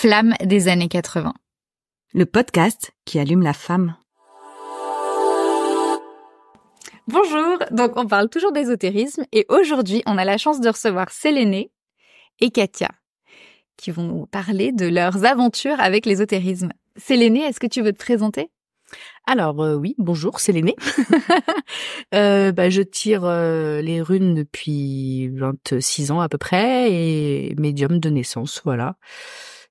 flamme des années 80. Le podcast qui allume la femme. Bonjour, donc on parle toujours d'ésotérisme et aujourd'hui on a la chance de recevoir Sélénée et Katia qui vont nous parler de leurs aventures avec l'ésotérisme. Sélénée, est-ce que tu veux te présenter alors euh, oui, bonjour, Sélénée. Euh, bah, je tire euh, les runes depuis 26 ans à peu près et médium de naissance, voilà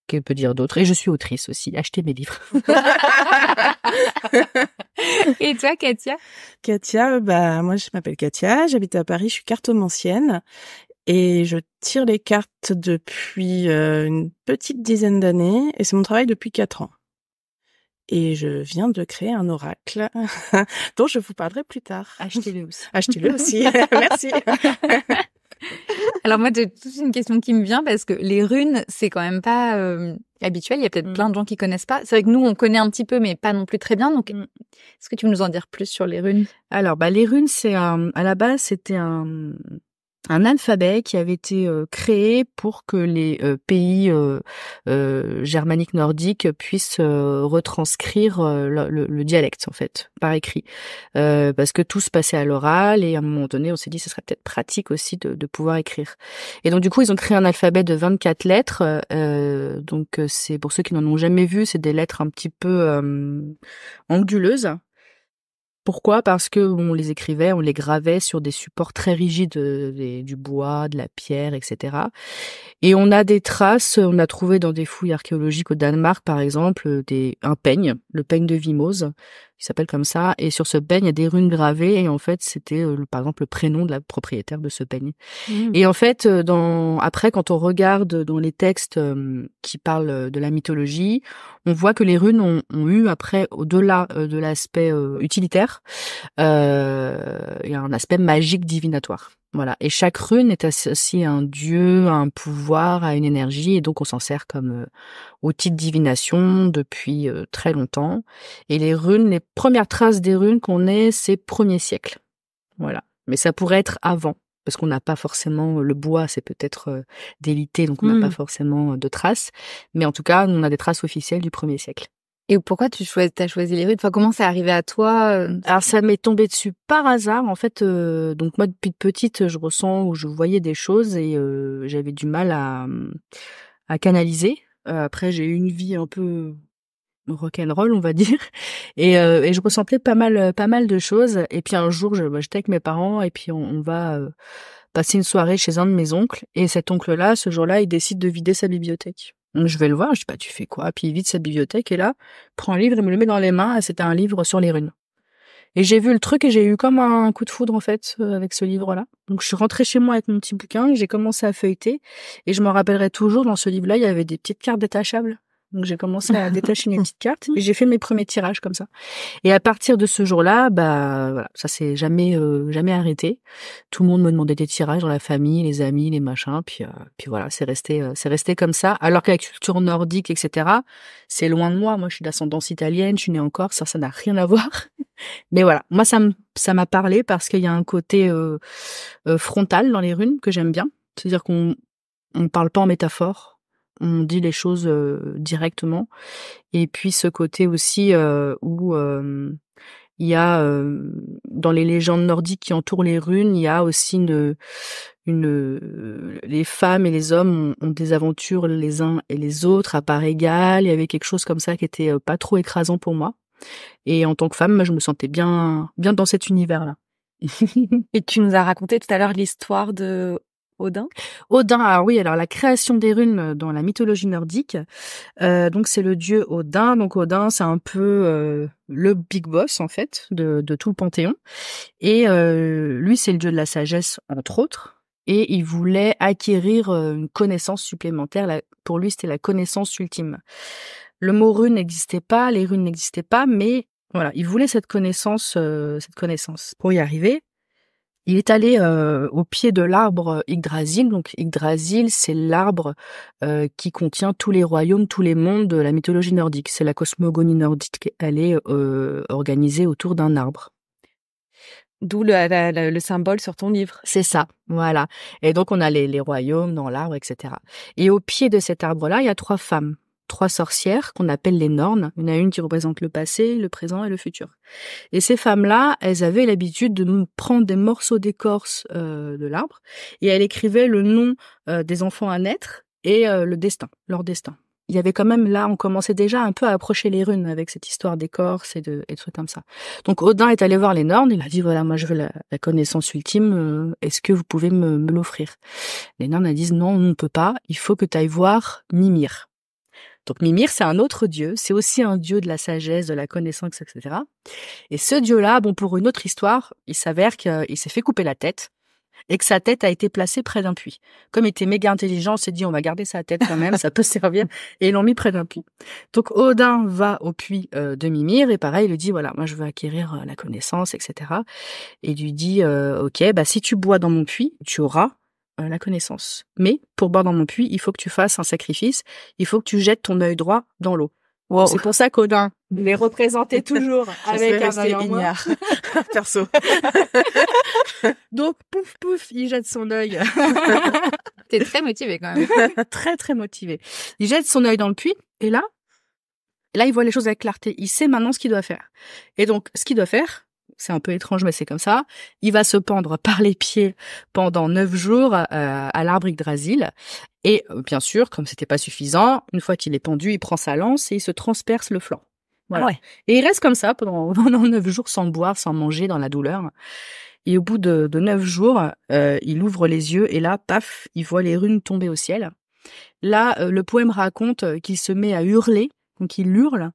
que peut dire d'autre Et je suis autrice aussi. Achetez mes livres. Et toi, Katia Katia, euh, bah moi je m'appelle Katia, j'habite à Paris, je suis cartomancienne et je tire les cartes depuis euh, une petite dizaine d'années et c'est mon travail depuis quatre ans. Et je viens de créer un oracle dont je vous parlerai plus tard. Achetez-le aussi. Achetez-le aussi. Merci. Alors moi, j'ai toute une question qui me vient parce que les runes, c'est quand même pas euh, habituel. Il y a peut-être mm. plein de gens qui connaissent pas. C'est vrai que nous, on connaît un petit peu, mais pas non plus très bien. Donc, mm. est-ce que tu veux nous en dire plus sur les runes Alors, bah, les runes, c'est euh, à la base, c'était un, un alphabet qui avait été euh, créé pour que les euh, pays euh, germaniques nordiques puissent retranscrire le, dialecte en fait par écrit parce que tout se passait à l'oral et à un moment donné on s'est dit ce serait peut-être pratique aussi de, de, pouvoir écrire et donc du coup ils ont créé un alphabet de 24 lettres donc c'est pour ceux qui n'en ont jamais vu c'est des lettres un petit peu anguleuses pourquoi Parce que on les écrivait, on les gravait sur des supports très rigides, euh, du bois, de la pierre, etc. Et on a des traces, euh, on a trouvé dans des fouilles archéologiques au Danemark, par exemple, euh, des, un peigne, le peigne de Vimose, il s'appelle comme ça. Et sur ce peigne, il y a des runes gravées. Et en fait, c'était euh, par exemple le prénom de la propriétaire de ce peigne. Mmh. Et en fait, euh, dans, après, quand on regarde dans les textes euh, qui parlent de la mythologie, on voit que les runes ont, eu après, au-delà de l'aspect utilitaire, il un aspect magique divinatoire. Voilà. Et chaque rune est associée à un dieu, à un pouvoir, à une énergie, et donc on s'en sert comme euh, outil de divination depuis euh, très longtemps. Et les runes, les premières traces des runes qu'on ait, c'est premier siècle. Voilà. Mais ça pourrait être avant, parce qu'on n'a pas forcément euh, le bois, c'est peut-être délité, donc on n'a pas mmh. forcément de traces. Mais en tout cas, on a des traces officielles du premier siècle. Et pourquoi tu choisis, as choisi les rues Enfin, comment c'est arrivé à toi euh Alors, ça m'est tombé dessus par hasard. En fait, euh, donc moi, depuis petite, je ressens ou je voyais des choses et euh, j'avais du mal à, à canaliser. Après, j'ai eu une vie un peu rock'n'roll, on va dire. Et, et, je ressentais pas mal, pas mal de choses. Et puis un jour, bah, j'étais avec mes parents et puis on va passer une soirée chez un de mes oncles. Et cet oncle-là, ce jour-là, il décide de vider sa bibliothèque. Donc je vais le voir, je dis bah tu fais quoi Puis il vide sa bibliothèque et là, prend un livre et me le met dans les mains. C'était un livre sur les runes. Et j'ai vu le truc et j'ai eu comme un coup de foudre en fait euh, avec ce livre-là. Donc je suis rentrée chez moi avec mon petit bouquin, j'ai commencé à feuilleter et je m'en rappellerai toujours dans ce livre-là, il y avait des petites cartes détachables donc j'ai commencé à détacher mes petites cartes et j'ai fait mes premiers tirages comme ça. Et à partir de ce jour-là, bah voilà, ça s'est jamais euh, jamais arrêté. Tout le monde me demandait des tirages dans la famille, les amis, les machins. Puis euh, puis voilà, c'est resté euh, c'est resté comme ça. Alors que la culture nordique, etc. C'est loin de moi. Moi, je suis d'ascendance italienne, je suis née en Corse. Ça, ça n'a rien à voir. Mais voilà, moi ça me ça m'a parlé parce qu'il y a un côté frontal dans les runes que j'aime bien. C'est-à-dire qu'on on parle pas en métaphore on dit les choses euh, directement. Et puis ce côté aussi euh, où euh, il y a dans les légendes nordiques qui entourent les runes, il y a aussi une, une les femmes et les hommes ont, des aventures les uns et les autres à part égale. Il y avait quelque chose comme ça qui était pas trop écrasant pour moi. Et en tant que femme, je me sentais bien bien dans cet univers là. et tu nous as raconté tout à l'heure l'histoire de Odin Odin, ah oui, alors la création des runes dans la mythologie nordique. Euh, donc c'est le dieu Odin. Donc Odin, c'est un peu euh, le big boss en fait de, tout le panthéon. Et euh, lui, c'est le dieu de la sagesse entre autres. Et il voulait acquérir une connaissance supplémentaire. pour lui, c'était la connaissance ultime. Le mot rune n'existait pas, les runes n'existaient pas, mais voilà, il voulait cette connaissance, cette connaissance. Pour y arriver, il est allé euh, au pied de l'arbre euh, Yggdrasil. Donc Yggdrasil, c'est l'arbre euh, qui contient tous les royaumes, tous les mondes de la mythologie nordique. C'est la cosmogonie nordique. Elle est organisée autour d'un arbre. D'où le, symbole sur ton livre. C'est ça, voilà. Et donc on a les, les royaumes dans l'arbre, etc. Et au pied de cet arbre-là, il y a trois femmes trois sorcières qu'on appelle les Nornes. Une y a une qui représente le passé, le présent et le futur. Et ces femmes-là, elles avaient l'habitude de prendre des morceaux d'écorce euh, de l'arbre et elles écrivaient le nom euh, des enfants à naître et euh, le destin, leur destin. Il y avait quand même là, on commençait déjà un peu à approcher les runes avec cette histoire d'écorce et de et de trucs comme ça. Donc Odin est allé voir les Nornes, il a dit voilà moi je veux la, connaissance ultime, est-ce que vous pouvez me, me l'offrir Les Nornes elles disent non on ne peut pas, il faut que tu ailles voir Mimir. Donc Mimir, c'est un autre dieu, c'est aussi un dieu de la sagesse, de la connaissance, etc. Et ce dieu-là, bon, pour une autre histoire, il s'avère qu'il s'est fait couper la tête et que sa tête a été placée près d'un puits. Comme il était méga intelligent, on s'est dit on va garder sa tête quand même, ça peut servir, et ils l'ont mis près d'un puits. Donc Odin va au puits euh, de Mimir et pareil, il lui dit voilà, moi je veux acquérir euh, la connaissance, etc. Et il lui dit euh, ok, bah si tu bois dans mon puits, tu auras euh, la connaissance. Mais pour boire dans mon puits, il faut que tu fasses un sacrifice, il faut que tu jettes ton œil droit dans l'eau. C'est pour ça qu'Odin les représentait toujours avec un œil moins. perso. Donc pouf pouf, il jette son œil. T'es très motivé quand même. très très motivé. Il jette son œil dans le puits et là, là il voit les choses avec clarté. Il sait maintenant ce qu'il doit faire. Et donc ce qu'il doit faire, c'est un peu étrange, mais c'est comme ça. Il va se pendre par les pieds pendant neuf jours euh, à l'arbre Yggdrasil. Et euh, bien sûr, comme c'était pas suffisant, une fois qu'il est pendu, il prend sa lance et il se transperce le flanc. Ah et il reste comme ça pendant, neuf jours sans boire, sans manger, dans la douleur. Et au bout de, neuf jours, euh, il ouvre les yeux et là, paf, il voit les runes tomber au ciel. Là, le poème raconte qu'il se met à hurler, donc il hurle,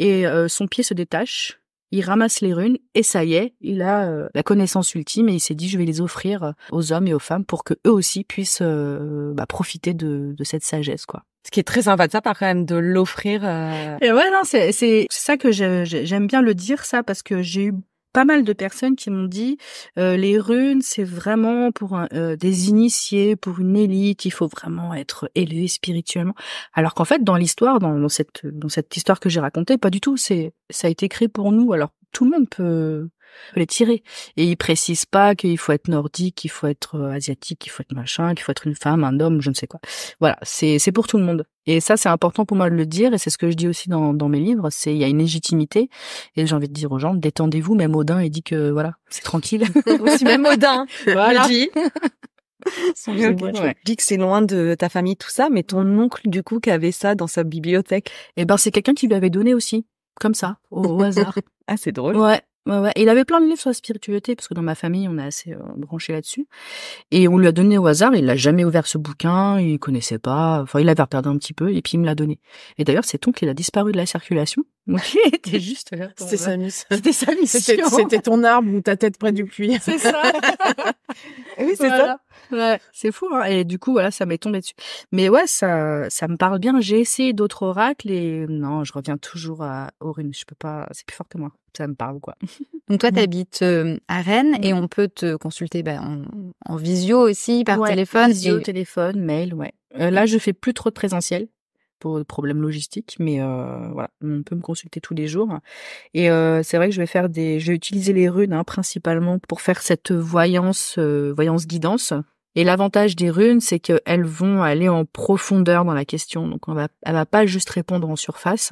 et son pied se détache, il ramasse les runes et ça y est, il a euh, la connaissance ultime et il s'est dit je vais les offrir euh, aux hommes et aux femmes pour que eux aussi puissent euh, bah, profiter de, cette sagesse quoi. Ce qui est très sympa de ça, par quand même de l'offrir. Et ouais, non, c'est c'est ça que j'aime bien le dire ça parce que j'ai eu pas mal de personnes qui m'ont dit les runes c'est vraiment pour des initiés, pour une élite, il faut vraiment être élevé spirituellement. Alors qu'en fait dans l'histoire, dans, cette dans cette histoire que j'ai racontée, pas du tout. C'est ça a été créé pour nous. Alors tout le monde peut les tirer. Et il précise pas qu'il faut être nordique, qu'il faut être euh, asiatique, qu'il faut être machin, qu'il faut être une femme, un homme, je ne sais quoi. Voilà, c'est c'est pour tout le monde. Et ça, c'est important pour moi de le dire, et c'est ce que je dis aussi dans, dans mes livres, c'est il y a une légitimité, et j'ai envie de dire aux gens, détendez-vous, même Odin, il dit que voilà, c'est tranquille. aussi même Odin, voilà. dit. Son okay, que c'est loin de ta famille, tout ça, mais ton oncle, du coup, qui avait ça dans sa bibliothèque. Eh ben, c'est quelqu'un qui lui avait donné aussi, comme ça, au hasard. ah, c'est drôle. Ouais, Ouais, il avait plein de livres sur la spiritualité, parce que dans ma famille, on est assez euh, branchés branché là-dessus. Et on lui a donné au hasard, il n'a jamais ouvert ce bouquin, il connaissait pas, enfin, il l'avait regardé un petit peu, et puis il me l'a donné. Et d'ailleurs, c'est ton qu'il a disparu de la circulation. il juste euh, C'était sa, c'était mission. C'était ton arbre ou ta tête près du puits. C'est ça. oui, c'est ça ouais, c'est fou. Hein et du coup, voilà, ça m'est tombé dessus. Mais ouais, ça, ça me parle bien. J'ai essayé d'autres oracles et non, je reviens toujours à, runes Je peux pas, c'est plus fort que moi. Ça me parle, quoi. Donc toi, mm. tu habites euh, à Rennes et mm. on peut te consulter ben, en, visio aussi, par téléphone. Visio, téléphone, mail, ouais. Euh, là, je fais plus trop de présentiel pour des problèmes logistiques, mais euh, voilà, on peut me consulter tous les jours. Et c'est vrai que je vais faire des, je vais utiliser les runes hein, principalement pour faire cette voyance, voyance guidance et l'avantage des runes, c'est qu'elles vont aller en profondeur dans la question. Donc, on va, elle va pas juste répondre en surface.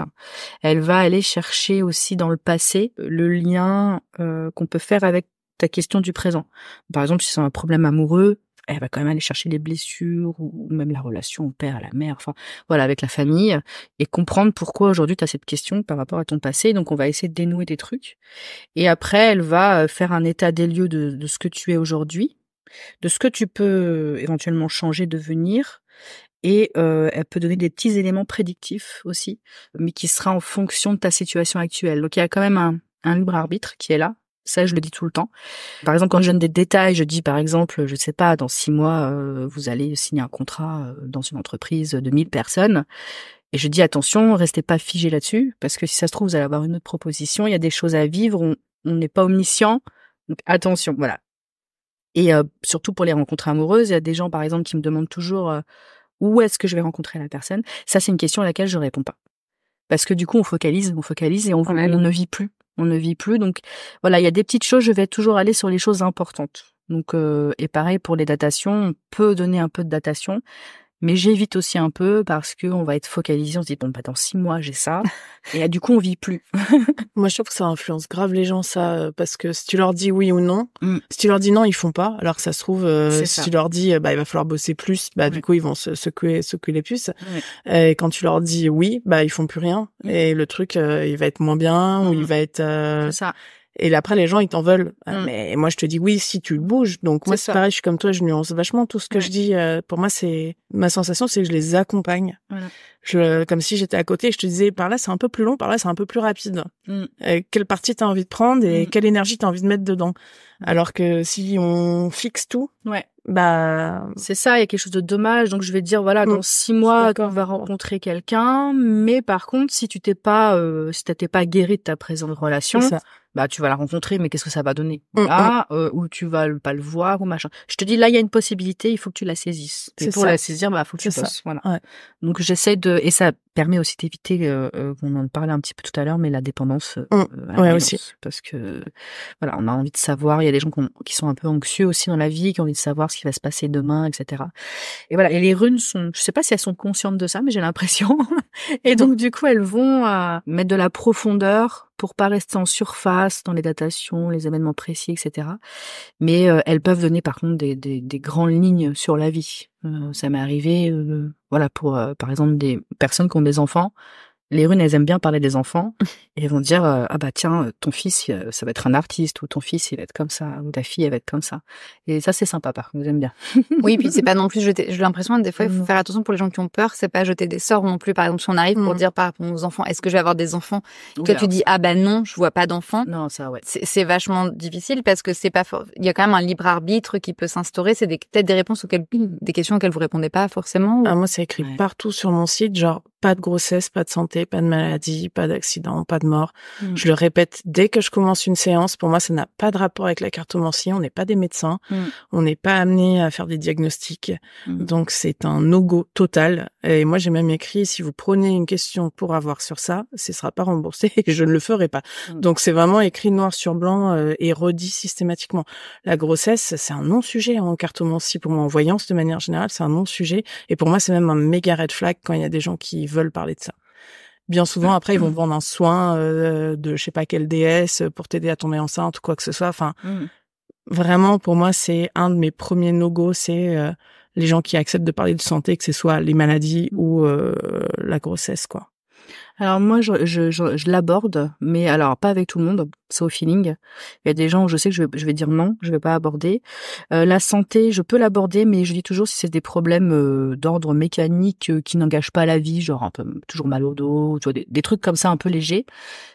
Elle va aller chercher aussi dans le passé euh, le lien euh, qu'on peut faire avec ta question du présent. Par exemple, si c'est un problème amoureux, elle va quand même aller chercher les blessures ou même la relation au père, à la mère, enfin voilà, avec la famille euh, et comprendre pourquoi aujourd'hui tu as cette question par rapport à ton passé. Donc on va essayer de dénouer des trucs. Et après, elle va faire un état des lieux de ce que tu es aujourd'hui de ce que tu peux éventuellement changer, devenir. Et euh, elle peut donner des petits éléments prédictifs aussi, mais qui sera en fonction de ta situation actuelle. Donc il y a quand même un, libre arbitre qui est là. Ça, je le dis tout le temps. Par exemple, quand je donne des détails, je dis par exemple, je ne sais pas, dans six mois, euh, vous allez signer un contrat euh, dans une entreprise de 1000 personnes. Et je dis attention, restez pas figé là-dessus, parce que si ça se trouve, vous allez avoir une autre proposition, il y a des choses à vivre, on n'est pas omniscient. Donc attention, voilà. Et surtout pour les rencontres amoureuses, il y a des gens, par exemple, qui me demandent toujours où est-ce que je vais rencontrer la personne. Ça, c'est une question à laquelle je réponds pas. Parce que du coup, on focalise, on focalise et on, ne vit plus. On ne vit plus. Donc voilà, il y a des petites choses, je vais toujours aller sur les choses importantes. Donc, et pareil pour les datations, on peut donner un peu de datation, mais j'évite aussi un peu parce que on va être focalisé, on se dit bon bah dans six mois j'ai ça et du coup on vit plus. Moi je trouve que ça influence grave les gens ça euh, parce que si tu leur dis oui ou non, mm. si tu leur dis non ils font pas alors que ça se trouve euh, si tu leur dis euh, bah il va falloir bosser plus bah du coup ils vont se secouer secouer les puces et quand tu leur dis oui bah ils font plus rien mm. et le truc il va être moins bien ou mm, il va être ça et après, les gens, ils t'en veulent. Et ah, mm. Mais moi, je te dis oui si tu bouges. Donc, moi, c'est pareil, je suis comme toi, je nuance vachement tout ce que je dis. Euh, pour moi, c'est ma sensation, c'est que je les accompagne. Voilà. Je, comme si j'étais à côté, je te disais par là, c'est un peu plus long, par là, c'est un peu plus rapide. Mm. Euh, quelle partie t'as envie de prendre et mm. quelle énergie t'as envie de mettre dedans. Alors que si on fixe tout. Ouais. Bah, c'est ça, il y a quelque chose de dommage. Donc, je vais te dire, voilà, dans six mois, on va rencontrer quelqu'un. Mais par contre, si tu t'es pas, euh, si pas guéri de ta présente relation, bah tu vas la rencontrer, mais qu'est-ce que ça va donner Là, mm, mm. ah, euh, ou tu vas pas le voir ou machin. Je te dis là, il y a une possibilité, il faut que tu la saisisses. Et pour la saisir, bah faut que tu bosses. Voilà. Donc j'essaie de et ça permet aussi d'éviter, euh, euh, on en parlait un petit peu tout à l'heure, mais la dépendance. Mm. ouais, aussi. Parce que voilà, on a envie de savoir. Il y a des gens qui, sont un peu anxieux aussi dans la vie, qui ont envie de savoir ce qui va se passer demain, etc. Et voilà. Et les runes sont, je sais pas si elles sont conscientes de ça, mais j'ai l'impression. et donc du coup, elles vont à mettre de la profondeur pour pas rester en surface dans les datations, les événements précis, etc. Mais euh, elles peuvent donner par contre des, grandes lignes sur la vie. Euh, ça m'est arrivé, euh, voilà, pour par exemple des personnes qui ont des enfants, les runes, elles aiment bien parler des enfants mmh. et elles vont dire euh, ah bah tiens euh, ton fils euh, ça va être un artiste ou ton fils il va être comme ça ou ta fille elle va être comme ça et ça c'est sympa par contre aime bien. oui puis c'est pas non plus jeter j'ai l'impression des fois il faut faire attention pour les gens qui ont peur c'est pas jeter des sorts non plus par exemple si on arrive pour dire par rapport aux enfants est-ce que je vais avoir des enfants toi tu dis ah bah non je vois pas d'enfants non ça ouais c'est vachement difficile parce que c'est pas il y a quand même un libre arbitre qui peut s'instaurer c'est peut-être des réponses auxquelles des questions auxquelles vous répondez pas forcément ah, moi c'est écrit partout sur mon site genre pas de grossesse, pas de santé, pas de maladie, pas d'accident, pas de mort. Mm. Je le répète dès que je commence une séance. Pour moi, ça n'a pas de rapport avec la cartomancie. On n'est pas des médecins. Mm. On n'est pas amené à faire des diagnostics. Mm. Donc, c'est un no-go total. Et moi, j'ai même écrit, si vous prenez une question pour avoir sur ça, ce sera pas remboursé et je ne le ferai pas. Donc, c'est vraiment écrit noir sur blanc euh, et redit systématiquement. La grossesse, c'est un non-sujet en cartomancie pour moi. En voyance, de manière générale, c'est un non-sujet. Et pour moi, c'est même un méga red flag quand il y a des gens qui veulent parler de ça. Bien souvent, après, ils vont mmh. vendre un soin euh, de je sais pas quelle DS euh, pour t'aider à tomber enceinte ou quoi que ce soit. Enfin, mmh. vraiment, pour moi, c'est un de mes premiers no-go, c'est euh, les gens qui acceptent de parler de santé, que ce soit les maladies mmh. ou la grossesse, quoi. Alors moi, je, je, je, l'aborde, mais alors pas avec tout le monde, c'est au feeling. Il y a des gens où je sais que je vais, je vais dire non, je vais pas aborder. Euh, la santé, je peux l'aborder, mais je dis toujours si c'est des problèmes euh, d'ordre mécanique euh, qui n'engagent pas la vie, genre un peu toujours mal au dos, tu vois, des, des trucs comme ça un peu légers.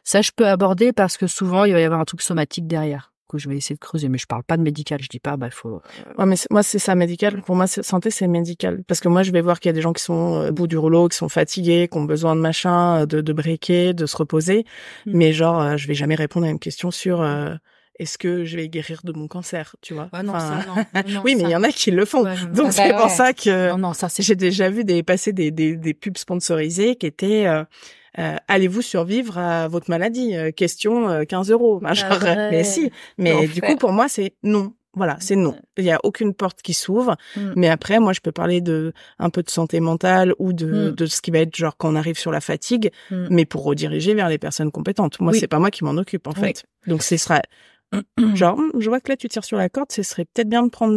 Ça, je peux aborder parce que souvent il va y avoir un truc somatique derrière que je vais essayer de creuser. Mais je parle pas de médical. Je dis pas, bah, il faut. Euh, ouais, mais moi, c'est ça, médical. Pour moi, santé, c'est médical. Parce que moi, je vais voir qu'il y a des gens qui sont euh, au bout du rouleau, qui sont fatigués, qui ont besoin de machin, euh, de, de briquer, de se reposer. Mmh. Mais genre, je vais jamais répondre à une question sur. est-ce que je vais guérir de mon cancer, tu vois non, non, non, Oui, mais il y en a qui le font. Donc c'est pour ça que non, ça, j'ai déjà vu passer des, des, pubs sponsorisées qui étaient euh, allez-vous survivre à votre maladie euh, Question 15 euh, euros. Ah, mais si, mais du coup pour moi c'est non. Voilà, c'est non. Il n'y a aucune porte qui s'ouvre. Mm. Mais après, moi, je peux parler de un peu de santé mentale ou de, mm. de ce qui va être genre quand on arrive sur la fatigue, mm. mais pour rediriger vers les personnes compétentes. Moi, c'est pas moi qui m'en occupe en fait. Donc, ce sera Genre, hum, je vois que là, tu tires sur la corde, ce serait peut-être bien de prendre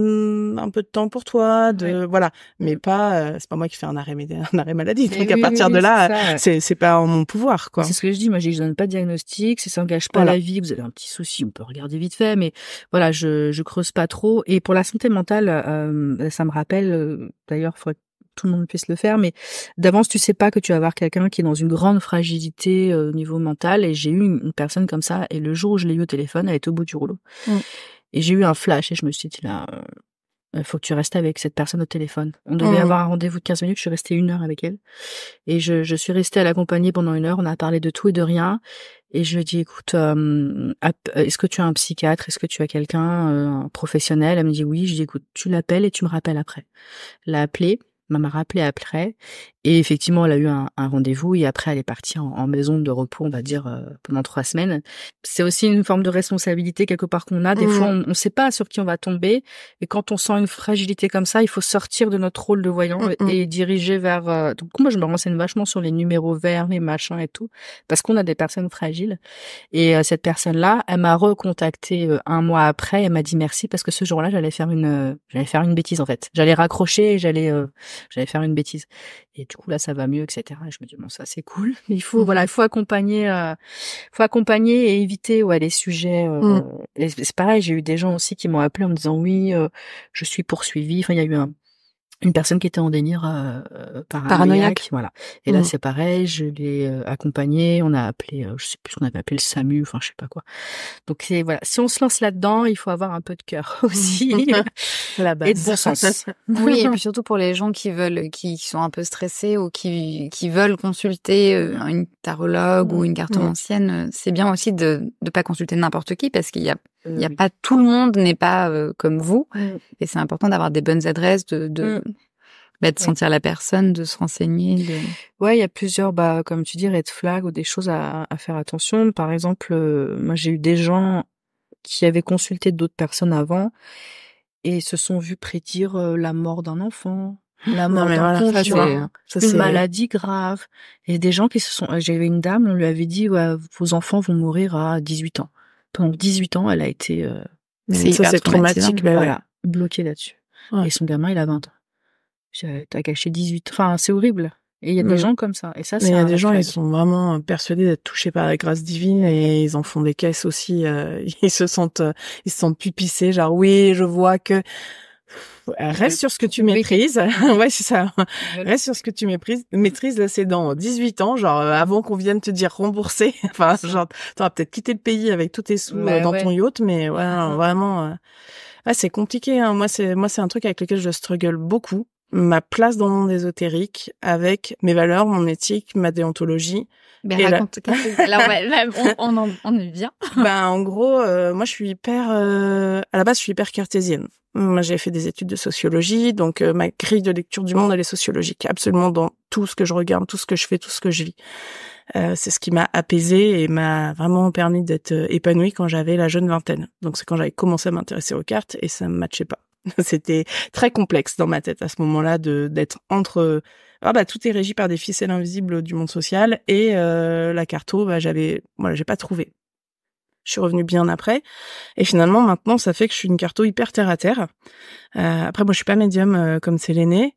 un peu de temps pour toi, de, voilà. Mais pas, euh, c'est pas moi qui fais un arrêt, arrêt maladie. donc, à partir de là, c'est, pas en mon pouvoir, quoi. C'est ce que je dis. Moi, je ne donne pas de diagnostic, ça s'engage pas la vie. Vous avez un petit souci, on peut regarder vite fait, mais voilà, je, je creuse pas trop. Et pour la santé mentale, euh, ça me rappelle, euh, d'ailleurs, faudrait tout le monde puisse le faire, mais d'avance, tu sais pas que tu vas avoir quelqu'un qui est dans une grande fragilité euh, au niveau mental. Et j'ai eu une, personne comme ça, et le jour où je l'ai eu au téléphone, elle était au bout du rouleau. Mm. Et j'ai eu un flash, et je me suis dit, là, il euh, faut que tu restes avec cette personne au téléphone. On devait mm. avoir un rendez-vous de 15 minutes, je suis restée une heure avec elle. Et je, je suis restée à l'accompagner pendant une heure, on a parlé de tout et de rien. Et je lui ai dit, écoute, euh, est-ce que tu as un psychiatre Est-ce que tu as quelqu'un, un professionnel Elle me dit oui. Je lui ai dit, écoute, tu l'appelles et tu me rappelles après. Elle l'a appelé m'a rappelé après. Et effectivement, elle a eu un, rendez-vous et après, elle est partie en, maison de repos, on va dire, euh, pendant trois semaines. C'est aussi une forme de responsabilité quelque part qu'on a. Des fois, mmh. on ne sait pas sur qui on va tomber. Et quand on sent une fragilité comme ça, il faut sortir de notre rôle de voyant mmh, mmh. et, diriger vers... Euh, donc moi, je me renseigne vachement sur les numéros verts, les machins et tout, parce qu'on a des personnes fragiles. Et euh, cette personne-là, elle m'a recontacté un mois après. Elle m'a dit merci parce que ce jour-là, j'allais faire une, j'allais faire une bêtise en fait. J'allais raccrocher, j'allais j'allais faire une bêtise. Et du coup là, ça va mieux, etc. Et je me dis bon, ça c'est cool. Mais il faut voilà, mmh il faut accompagner, euh, faut accompagner et éviter ouais les sujets. Euh, mmh. C'est pareil, j'ai eu des gens aussi qui m'ont appelé en me disant oui, euh, je suis poursuivi. Enfin, il y a eu un une personne qui était en délire euh, euh, paranoïaque. Voilà. Et là, mmh. c'est pareil, je l'ai euh, accompagnée. accompagné, on a appelé, je sais plus ce qu'on avait appelé le SAMU, enfin, je sais pas quoi. Donc, c'est, voilà. Si on se lance là-dedans, il faut avoir un peu de cœur aussi. la Et de bon sens. oui, et puis surtout pour les gens qui veulent, qui sont un peu stressés ou qui, qui veulent consulter une tarologue ou mmh. une carte mmh. ancienne, c'est bien aussi de ne pas consulter n'importe qui parce qu'il y a il n'y a pas tout le monde n'est pas comme vous et c'est important d'avoir des bonnes adresses de, de sentir la personne, de se renseigner. De... Ouais, il y a plusieurs, bah, comme tu dis, red flags ou des choses à, faire attention. Par exemple, euh, moi j'ai eu des gens qui avaient consulté d'autres personnes avant et se sont vus prédire euh, la mort d'un enfant, la mort d'un voilà, tu une maladie grave. Et des gens qui se sont, euh, j'avais une dame, on lui avait dit, vos enfants vont mourir à 18 ans. Donc 18 ans, elle a été, c'est traumatique, mais voilà, bloquée là-dessus. Et son gamin, il a 20 ans. T'as caché 18. Enfin, c'est horrible. Et il y a des mmh. gens comme ça. Et ça, c'est. Il y a des gens, ils sont vraiment euh, persuadés d'être touchés par la grâce divine et ils en font des caisses aussi. Euh, ils se sentent, euh, ils se sentent pupissés, genre oui, je vois que. Reste sur ce que tu maîtrises. ouais, c'est ça. Reste sur ce que tu maîtrises. Maîtrise, là, c'est dans 18 ans, genre, avant qu'on vienne te dire rembourser. enfin, genre, t'auras peut-être quitté le pays avec tous tes sous bah dans ton yacht, mais voilà, vraiment. Ah, c'est compliqué. Hein. Moi, c'est moi, c'est un truc avec lequel je struggle beaucoup ma place dans le monde ésotérique avec mes valeurs, mon éthique, ma déontologie. Ben, on, est bien. Ben, en gros, euh, moi, je suis hyper... Euh, à la base, je suis hyper cartésienne. Moi, j'ai fait des études de sociologie, donc euh, ma grille de lecture du monde, elle est sociologique, absolument dans tout ce que je regarde, tout ce que je fais, tout ce que je vis. c'est ce qui m'a apaisée et m'a vraiment permis d'être épanouie quand j'avais la jeune vingtaine. Donc c'est quand j'avais commencé à m'intéresser aux cartes et ça ne matchait pas. C'était très complexe dans ma tête à ce moment-là de d'être entre ah bah tout est régi par des ficelles invisibles du monde social et euh, la carto bah j'avais voilà j'ai pas trouvé. Je suis revenue bien après et finalement maintenant ça fait que je suis une carto hyper terre à terre. Euh, après moi je suis pas médium euh, comme c'est l'aîné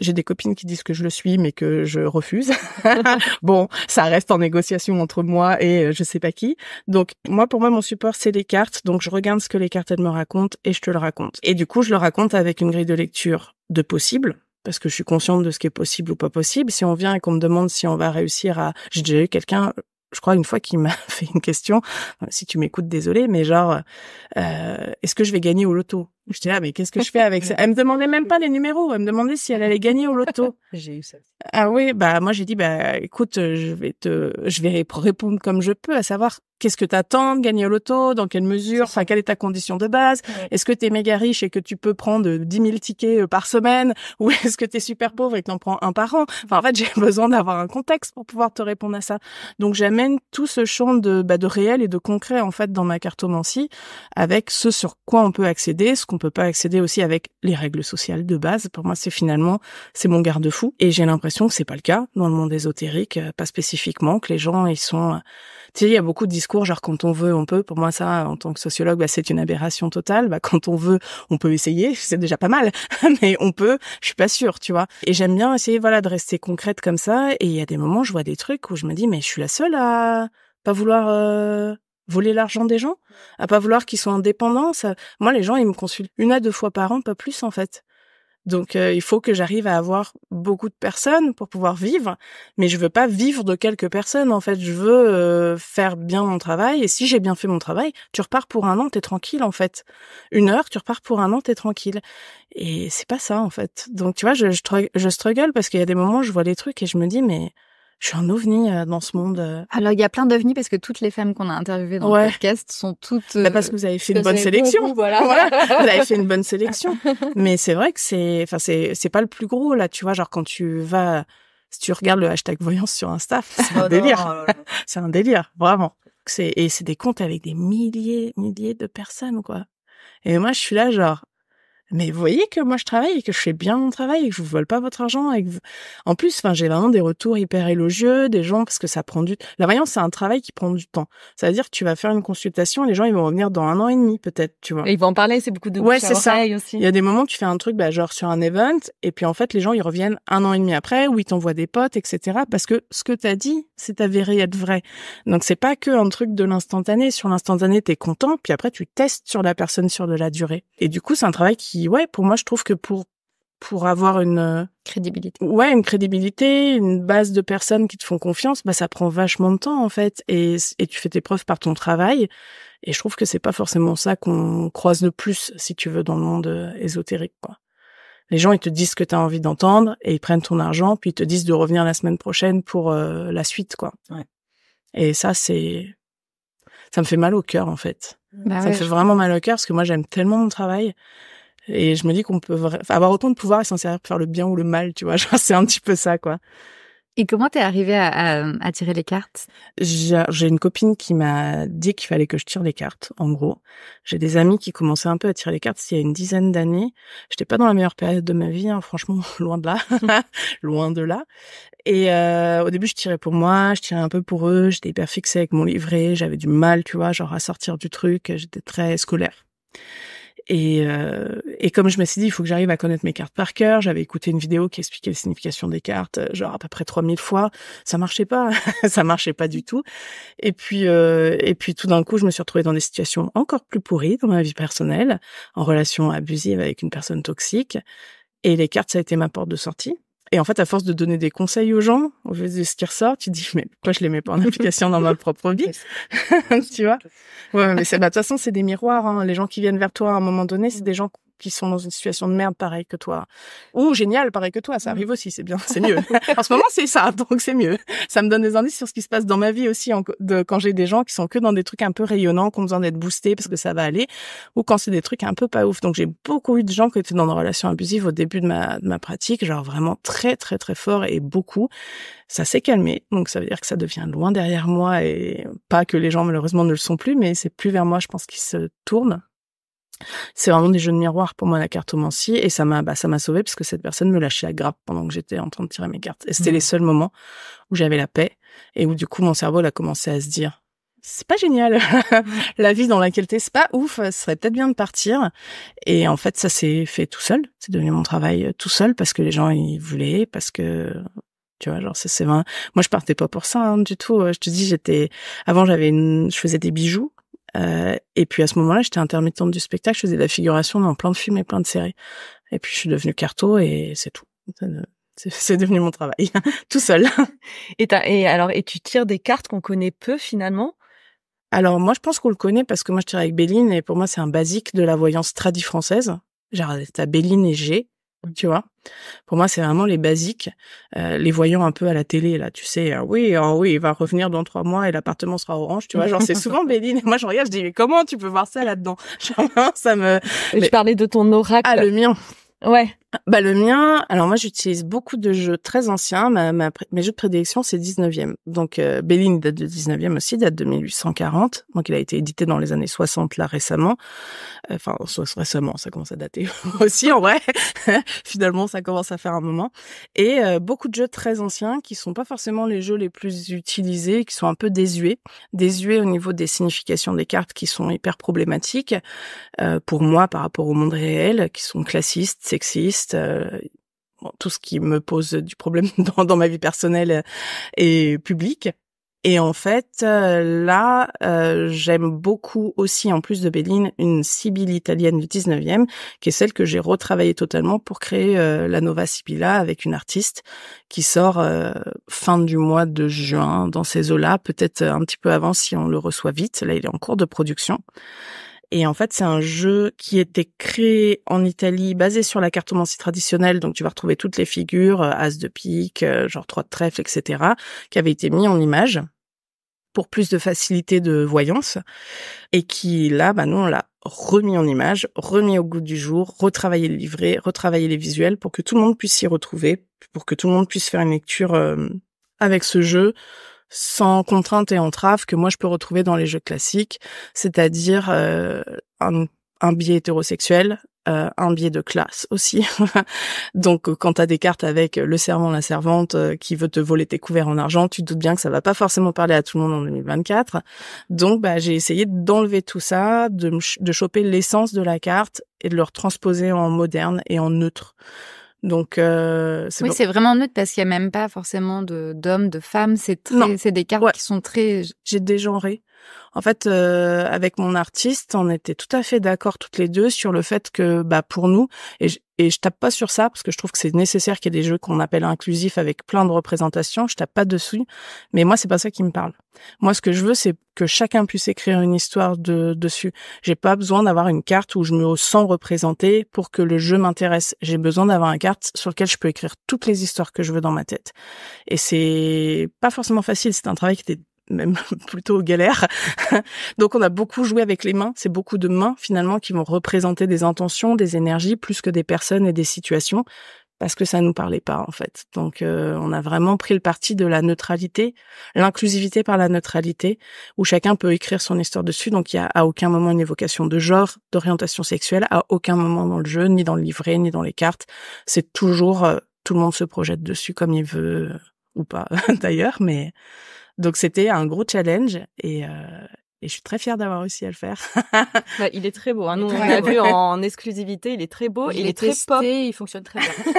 j'ai des copines qui disent que je le suis, mais que je refuse. bon, ça reste en négociation entre moi et euh, je sais pas qui. Donc, moi, pour moi, mon support, c'est les cartes. Donc, je regarde ce que les cartes, elles me racontent et je te le raconte. Et du coup, je le raconte avec une grille de lecture de possible parce que je suis consciente de ce qui est possible ou pas possible. Si on vient et qu'on me demande si on va réussir à, j'ai déjà eu quelqu'un, je crois une fois qu'il m'a fait une question, si tu m'écoutes, désolé, mais genre, euh, est-ce que je vais gagner au loto J'étais là, mais qu'est-ce que je fais avec ça Elle me demandait même pas les numéros, elle me demandait si elle allait gagner au loto. j'ai eu ça. Ah oui, bah moi j'ai dit, bah écoute, je vais te, je vais répondre comme je peux, à savoir qu'est-ce que tu attends de gagner au loto, dans quelle mesure, enfin quelle est ta condition de base, est-ce que tu es méga riche et que tu peux prendre 10 euh, 000 tickets euh, par semaine ou est-ce que tu es super pauvre et que tu prends un par an. Enfin en fait, j'ai besoin d'avoir un contexte pour pouvoir te répondre à ça. Donc j'amène tout ce champ de bah, de réel et de concret en fait dans ma cartomancie avec ce sur quoi on peut accéder, ce qu'on peut pas accéder aussi avec les règles sociales de base. Pour moi, c'est finalement c'est mon garde-fou et j'ai l'impression que c'est pas le cas dans le monde ésotérique, euh, pas spécifiquement que les gens ils sont tu sais, il y a beaucoup de discours, genre quand on veut, on peut. Pour moi, ça, en tant que sociologue, bah, c'est une aberration totale. Bah, quand on veut, on peut essayer. C'est déjà pas mal, mais on peut. Je suis pas sûre, tu vois. Et j'aime bien essayer, voilà, de rester concrète comme ça. Et il y a des moments, je vois des trucs où je me dis, mais je suis la seule à pas vouloir euh, voler l'argent des gens, à pas vouloir qu'ils soient indépendants. dépendance Moi, les gens, ils me consultent une à deux fois par an, pas plus en fait. Donc euh, il faut que j'arrive à avoir beaucoup de personnes pour pouvoir vivre, mais je veux pas vivre de quelques personnes en fait, je veux euh, faire bien mon travail et si j'ai bien fait mon travail, tu repars pour un an, t'es tranquille en fait. Une heure, tu repars pour un an, t'es tranquille. Et c'est pas ça en fait. Donc tu vois, je je, je struggle parce qu'il y a des moments où je vois des trucs et je me dis mais je suis un ovni euh, dans ce monde. Euh. Alors, il y a plein d'ovnis parce que toutes les femmes qu'on a interviewées dans le podcast sont toutes. Bah, euh, parce que vous avez fait une bonne sélection. voilà. vous avez fait une bonne sélection. Mais c'est vrai que c'est, enfin, c'est, c'est pas le plus gros, là, tu vois. Genre, quand tu vas, si tu regardes le hashtag voyance sur Insta, c'est un oh délire. Oh c'est un délire, vraiment. C'est, et c'est des comptes avec des milliers, milliers de personnes, quoi. Et moi, je suis là, genre, mais vous voyez que moi je travaille et que je fais bien mon travail et que je vous vole pas votre argent et en plus enfin j'ai vraiment des retours hyper élogieux des gens parce que ça prend du la voyance c'est un travail qui prend du temps ça veut dire que tu vas faire une consultation les gens ils vont revenir dans un an et demi peut-être tu vois et ils vont en parler c'est beaucoup de ouais c'est ça il y a des moments où tu fais un truc bah, genre sur un event et puis en fait les gens ils reviennent un an et demi après ou ils t'envoient des potes etc parce que ce que t'as dit c'est avéré être vrai donc c'est pas que un truc de l'instantané sur l'instantané t'es content puis après tu testes sur la personne sur de la durée et du coup c'est un travail qui ouais, pour moi, je trouve que pour pour avoir une euh, crédibilité. Ouais, une crédibilité, une base de personnes qui te font confiance, bah ça prend vachement de temps en fait et et tu fais tes preuves par ton travail et je trouve que c'est pas forcément ça qu'on croise le plus si tu veux dans le monde euh, ésotérique quoi. Les gens ils te disent ce que tu as envie d'entendre et ils prennent ton argent puis ils te disent de revenir la semaine prochaine pour euh, la suite quoi. Ouais. Et ça c'est ça me fait mal au cœur en fait. Bah ça me fait vraiment mal au cœur parce que moi j'aime tellement mon travail et je me dis qu'on peut avoir autant de pouvoir et s'en pour faire le bien ou le mal, tu vois. c'est un petit peu ça, quoi. Et comment t'es arrivée à, tirer les cartes J'ai une copine qui m'a dit qu'il fallait que je tire les cartes, en gros. J'ai des amis qui commençaient un peu à tirer les cartes il y a une dizaine d'années. J'étais pas dans la meilleure période de ma vie, hein, franchement, loin de là, loin de là. Et euh, au début, je tirais pour moi, je tirais un peu pour eux. J'étais hyper fixée avec mon livret, j'avais du mal, tu vois, genre à sortir du truc. J'étais très scolaire. Euh, et, comme je me suis dit, il faut que j'arrive à connaître mes cartes par cœur, j'avais écouté une vidéo qui expliquait la signification des cartes, euh, genre à peu près 3000 fois, ça marchait pas, ça marchait pas du tout. Et puis, euh, et puis tout d'un coup, je me suis retrouvée dans des situations encore plus pourries dans ma vie personnelle, en relation abusive avec une personne toxique. Et les cartes, ça a été ma porte de sortie. Et en fait, à force de donner des conseils aux gens, au vu de ce qui ressort, tu dis, mais pourquoi je les mets pas en application dans ma propre vie? tu vois? Ouais, mais c'est, bah, de toute façon, c'est des miroirs, hein. Les gens qui viennent vers toi à un moment donné, c'est des gens qui sont dans une situation de merde pareil que toi. Ou génial pareil que toi, ça mm. arrive aussi, c'est bien, c'est mieux. en ce moment, c'est ça, donc c'est mieux. Ça me donne des indices sur ce qui se passe dans ma vie aussi, de, quand j'ai des gens qui sont que dans des trucs un peu rayonnants, qui ont besoin d'être boostés parce que ça va aller, ou quand c'est des trucs un peu pas ouf. Donc j'ai beaucoup eu de gens qui étaient dans des relations abusives au début de ma, de ma pratique, genre vraiment très très très fort et beaucoup. Ça s'est calmé, donc ça veut dire que ça devient loin derrière moi et pas que les gens malheureusement ne le sont plus, mais c'est plus vers moi, je pense, qu'ils se tournent c'est vraiment des jeux de miroir pour moi la cartomancie et ça m'a bah, ça m'a sauvé parce que cette personne me lâchait à grappe pendant que j'étais en train de tirer mes cartes et c'était mmh. les seuls moments où j'avais la paix et où du coup mon cerveau a commencé à se dire c'est pas génial mmh. la vie dans laquelle t'es c'est pas ouf ce serait peut-être bien de partir et en fait ça s'est fait tout seul c'est devenu mon travail euh, tout seul parce que les gens ils voulaient parce que tu vois genre c'est moi je partais pas pour ça hein, du tout euh, je te dis j'étais avant j'avais je faisais des bijoux euh, et puis à ce moment-là, j'étais intermittente du spectacle, je faisais de la figuration dans plein de films et plein de séries. Et puis je suis devenue carto et c'est tout. C'est devenu mon travail, tout seul. Et, alors, et tu tires des cartes qu'on connaît peu finalement. Alors moi, je pense qu'on le connaît parce que moi, je tire avec Béline et pour moi, c'est un basique de la voyance tradie française. genre t'as Béline et G tu vois Pour moi, c'est vraiment les basiques. Euh, les voyant un peu à la télé, là, tu sais, euh, oui, oh, oui, il va revenir dans trois mois et l'appartement sera orange, tu vois. Genre, c'est souvent Béline. moi, je regarde, je dis, mais comment tu peux voir ça là-dedans ça me... Je parlais de ton oracle. Ah, le mien. Ouais. Bah le mien, alors moi j'utilise beaucoup de jeux très anciens, ma, mes jeux de prédilection c'est 19e. Donc euh, date de 19e aussi, date de 1840, donc il a été édité dans les années 60 là récemment. Euh, enfin récemment, ça commence à dater aussi en vrai. Finalement ça commence à faire un moment. Et euh, beaucoup de jeux très anciens qui sont pas forcément les jeux les plus utilisés, qui sont un peu désuets, désuets au niveau des significations des cartes qui sont hyper problématiques euh, pour moi par rapport au monde réel, qui sont classistes sexiste euh, tout ce qui me pose du problème dans, ma vie personnelle euh, et publique. Et en fait, euh, là, j'aime beaucoup aussi, en plus de Béline, une Sibylle italienne du 19e, qui est celle que j'ai retravaillée totalement pour créer la Nova Sibylla avec une artiste qui sort fin du mois de juin dans ces eaux-là, peut-être un petit peu avant si on le reçoit vite. Là, il est en cours de production. Et en fait, c'est un jeu qui était créé en Italie, basé sur la cartomancie traditionnelle. Donc, tu vas retrouver toutes les figures, euh, as de pique, euh, genre trois de trèfle, etc., qui avaient été mis en image pour plus de facilité de voyance et qui là bah nous on l'a remis en image, remis au goût du jour, retravaillé le livret, retravaillé les visuels pour que tout le monde puisse s'y retrouver, pour que tout le monde puisse faire une lecture euh, avec ce jeu sans contraintes et entraves que moi je peux retrouver dans les jeux classiques, c'est-à-dire euh, un, un biais hétérosexuel, euh, un biais de classe aussi. Donc euh, quand tu as des cartes avec le servant, la servante qui veut te voler tes couverts en argent, tu doutes bien que ça va pas forcément parler à tout le monde en 2024. Donc bah, j'ai essayé d'enlever tout ça, de, de choper l'essence de la carte et de le transposer en moderne et en neutre. Donc, euh, oui, c'est vraiment neutre parce qu'il n'y a même pas forcément d'hommes, de, femmes. C'est c'est des cartes qui sont très. J'ai dégenré. En fait, euh, avec mon artiste, on était tout à fait d'accord toutes les deux sur le fait que, bah, pour nous, et je, et tape pas sur ça parce que je trouve que c'est nécessaire qu'il y ait des jeux qu'on appelle inclusifs avec plein de représentations. Je tape pas dessus, mais moi, c'est pas ça qui me parle. Moi, ce que je veux, c'est que chacun puisse écrire une histoire de dessus. J'ai pas besoin d'avoir une carte où je me sens représentée pour que le jeu m'intéresse. J'ai besoin d'avoir une carte sur laquelle je peux écrire toutes les histoires que je veux dans ma tête. Et c'est pas forcément facile. C'est un travail qui était même plutôt galère. Donc on a beaucoup joué avec les mains. C'est beaucoup de mains finalement qui vont représenter des intentions, des énergies, plus que des personnes et des situations, parce que ça nous parlait pas en fait. Donc euh, on a vraiment pris le parti de la neutralité, l'inclusivité par la neutralité, où chacun peut écrire son histoire dessus. Donc il y a à aucun moment une évocation de genre, d'orientation sexuelle, à aucun moment dans le jeu, ni dans le livret, ni dans les cartes. C'est toujours euh, tout le monde se projette dessus comme il veut euh, ou pas d'ailleurs, mais donc c'était un gros challenge et, euh, et je suis très fière d'avoir réussi à le faire. Bah, il est très beau. Hein. Nous, on l'a vu en exclusivité. Il est très beau. il est très pop. Il fonctionne très bien.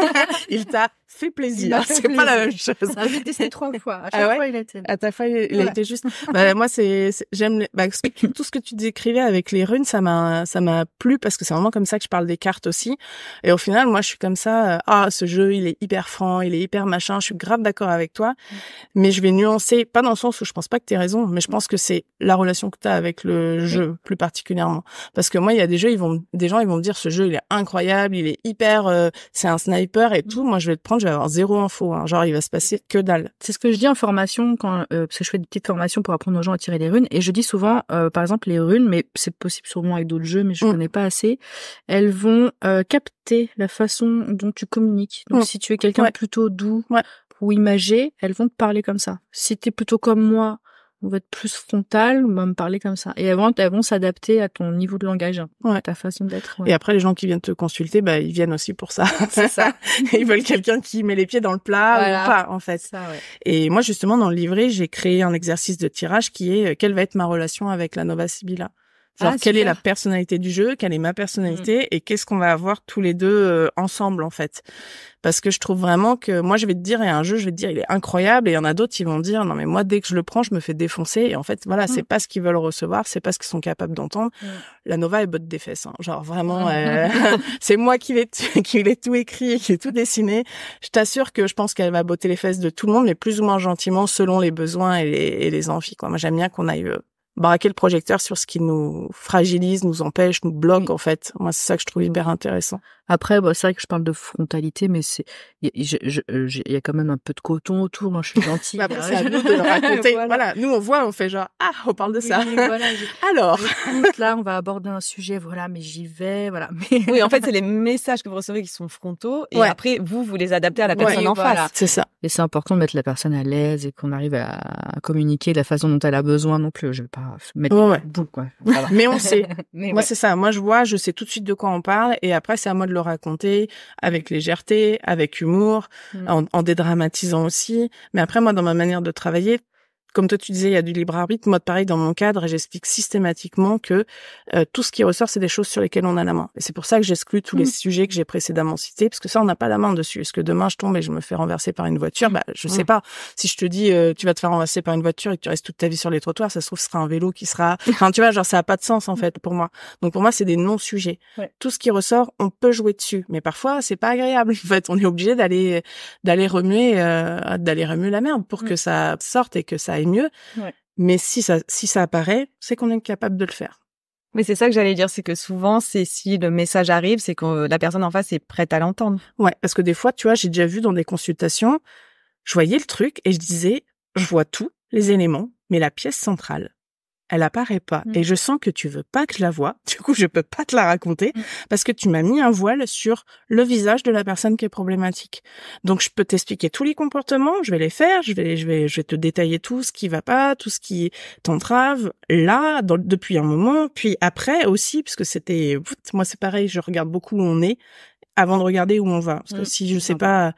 il t'a fait plaisir. C'est pas la même chose. j'ai testé trois fois. À ah chaque fois, il a été. À ta fois, il, a été juste. Bah, moi, c'est, j'aime, bah, tout ce que tu décrivais avec les runes, ça m'a, ça m'a plu parce que c'est vraiment comme ça que je parle des cartes aussi. Et au final, moi, je suis comme ça. Euh, ah, ce jeu, il est hyper franc, il est hyper machin. Je suis grave d'accord avec toi. Mm. Mais je vais nuancer, pas dans le sens où je pense pas que tu t'es raison, mais je pense que c'est la relation avec le jeu plus particulièrement parce que moi il y a des jeux ils vont des gens ils vont me dire ce jeu il est incroyable il est hyper euh, c'est un sniper et tout moi je vais te prendre je vais avoir zéro info hein. genre il va se passer que dalle c'est ce que je dis en formation quand euh, parce que je fais des petites formations pour apprendre aux gens à tirer les runes et je dis souvent euh, par exemple les runes mais c'est possible sûrement avec d'autres jeux mais je mm. connais pas assez elles vont capter la façon dont tu communiques donc mm. si tu es quelqu'un plutôt doux ou imagé elles vont te parler comme ça si tu es plutôt comme moi on va être plus frontal, on va me parler comme ça. Et avant elles vont s'adapter à ton niveau de langage, à hein. ta façon d'être. Et après, les gens qui viennent te consulter, bah, ils viennent aussi pour ça. C'est ça. ils veulent quelqu'un qui met les pieds dans le plat ou pas, en fait. Ça, Et moi, justement, dans le livret, j'ai créé un exercice de tirage qui est euh, quelle va être ma relation avec la Nova Sibilla ah, quelle est la personnalité du jeu, quelle est ma personnalité mm. et qu'est-ce qu'on va avoir tous les deux euh, ensemble en fait. Parce que je trouve vraiment que moi je vais te dire il y a un jeu je vais te dire il est incroyable et il y en a d'autres qui vont dire non mais moi dès que je le prends je me fais défoncer et en fait voilà mm. c'est pas ce qu'ils veulent recevoir c'est pas ce qu'ils sont capables d'entendre. Mm. La Nova est botte des fesses hein. genre vraiment euh, c'est moi qui l'ai qui l'ai tout écrit qui l'ai tout dessiné. Je t'assure que je pense qu'elle va botter les fesses de tout le monde mais plus ou moins gentiment selon les besoins et les, et les envies quoi. Moi j'aime bien qu'on aille euh, braquer le projecteur sur ce qui nous fragilise, nous empêche, nous bloque en fait. Moi, c'est ça que je trouve hyper intéressant. Après, bah, c'est vrai que je parle de frontalité, mais c'est il y, a quand même un peu de coton autour. Moi, je suis gentille. bah euh, c'est à nous de le raconter. voilà. nous on voit, on fait genre ah, on parle de ça. Alors, là, on va aborder un sujet. Voilà, mais j'y vais. Voilà. Mais... oui, en fait, c'est les messages que vous recevez qui sont frontaux, et après, vous vous les adaptez à la personne en face. C'est ça. Et c'est important de mettre la personne à l'aise et qu'on arrive à communiquer de la façon dont elle a besoin non plus. Euh, je vais pas mettre ouais, boule, quoi. mais on sait. Moi, c'est ça. Moi, je vois, je sais tout de suite de quoi on parle, et après, c'est à moi de le raconter avec légèreté, avec humour, mmh. en, en dédramatisant aussi. Mais après, moi, dans ma manière de travailler, comme toi tu disais, il y a du libre arbitre. Moi, pareil, dans mon cadre, j'explique systématiquement que euh, tout ce qui ressort, c'est des choses sur lesquelles on a la main. Et c'est pour ça que j'exclus tous les mmh. sujets que j'ai précédemment cités, parce que ça, on n'a pas la main dessus. Est-ce que demain je tombe et je me fais renverser par une voiture Bah, je mmh. sais pas. Si je te dis euh, tu vas te faire renverser par une voiture et que tu restes toute ta vie sur les trottoirs, ça se trouve ce sera un vélo qui sera. Enfin, tu vois, genre ça a pas de sens en fait pour moi. Donc pour moi, c'est des non-sujets. Tout ce qui ressort, on peut jouer dessus, mais parfois c'est pas agréable. En fait, on est obligé d'aller d'aller remuer euh, d'aller remuer la merde pour mmh. que ça sorte et que ça mieux. Mais si ça, si ça apparaît, c'est qu'on est capable de le faire. Mais c'est ça que j'allais dire, c'est que souvent, c'est si le message arrive, c'est que euh, la personne en face est prête à l'entendre. Ouais, parce que des fois, tu vois, j'ai déjà vu dans des consultations, je voyais le truc et je disais, je vois tous les éléments, mais la pièce centrale, elle apparaît pas. Mm. Et je sens que tu veux pas que je la vois, Du coup, je peux pas te la raconter mm. parce que tu m'as mis un voile sur le visage de la personne qui est problématique. Donc, je peux t'expliquer tous les comportements, je vais les faire, je vais, je vais, je vais te détailler tout ce qui va pas, tout ce qui t'entrave là, depuis un moment, puis après aussi, parce que c'était, moi c'est pareil, je regarde beaucoup où on est avant de regarder où on va. Parce que mm. si je sais pas,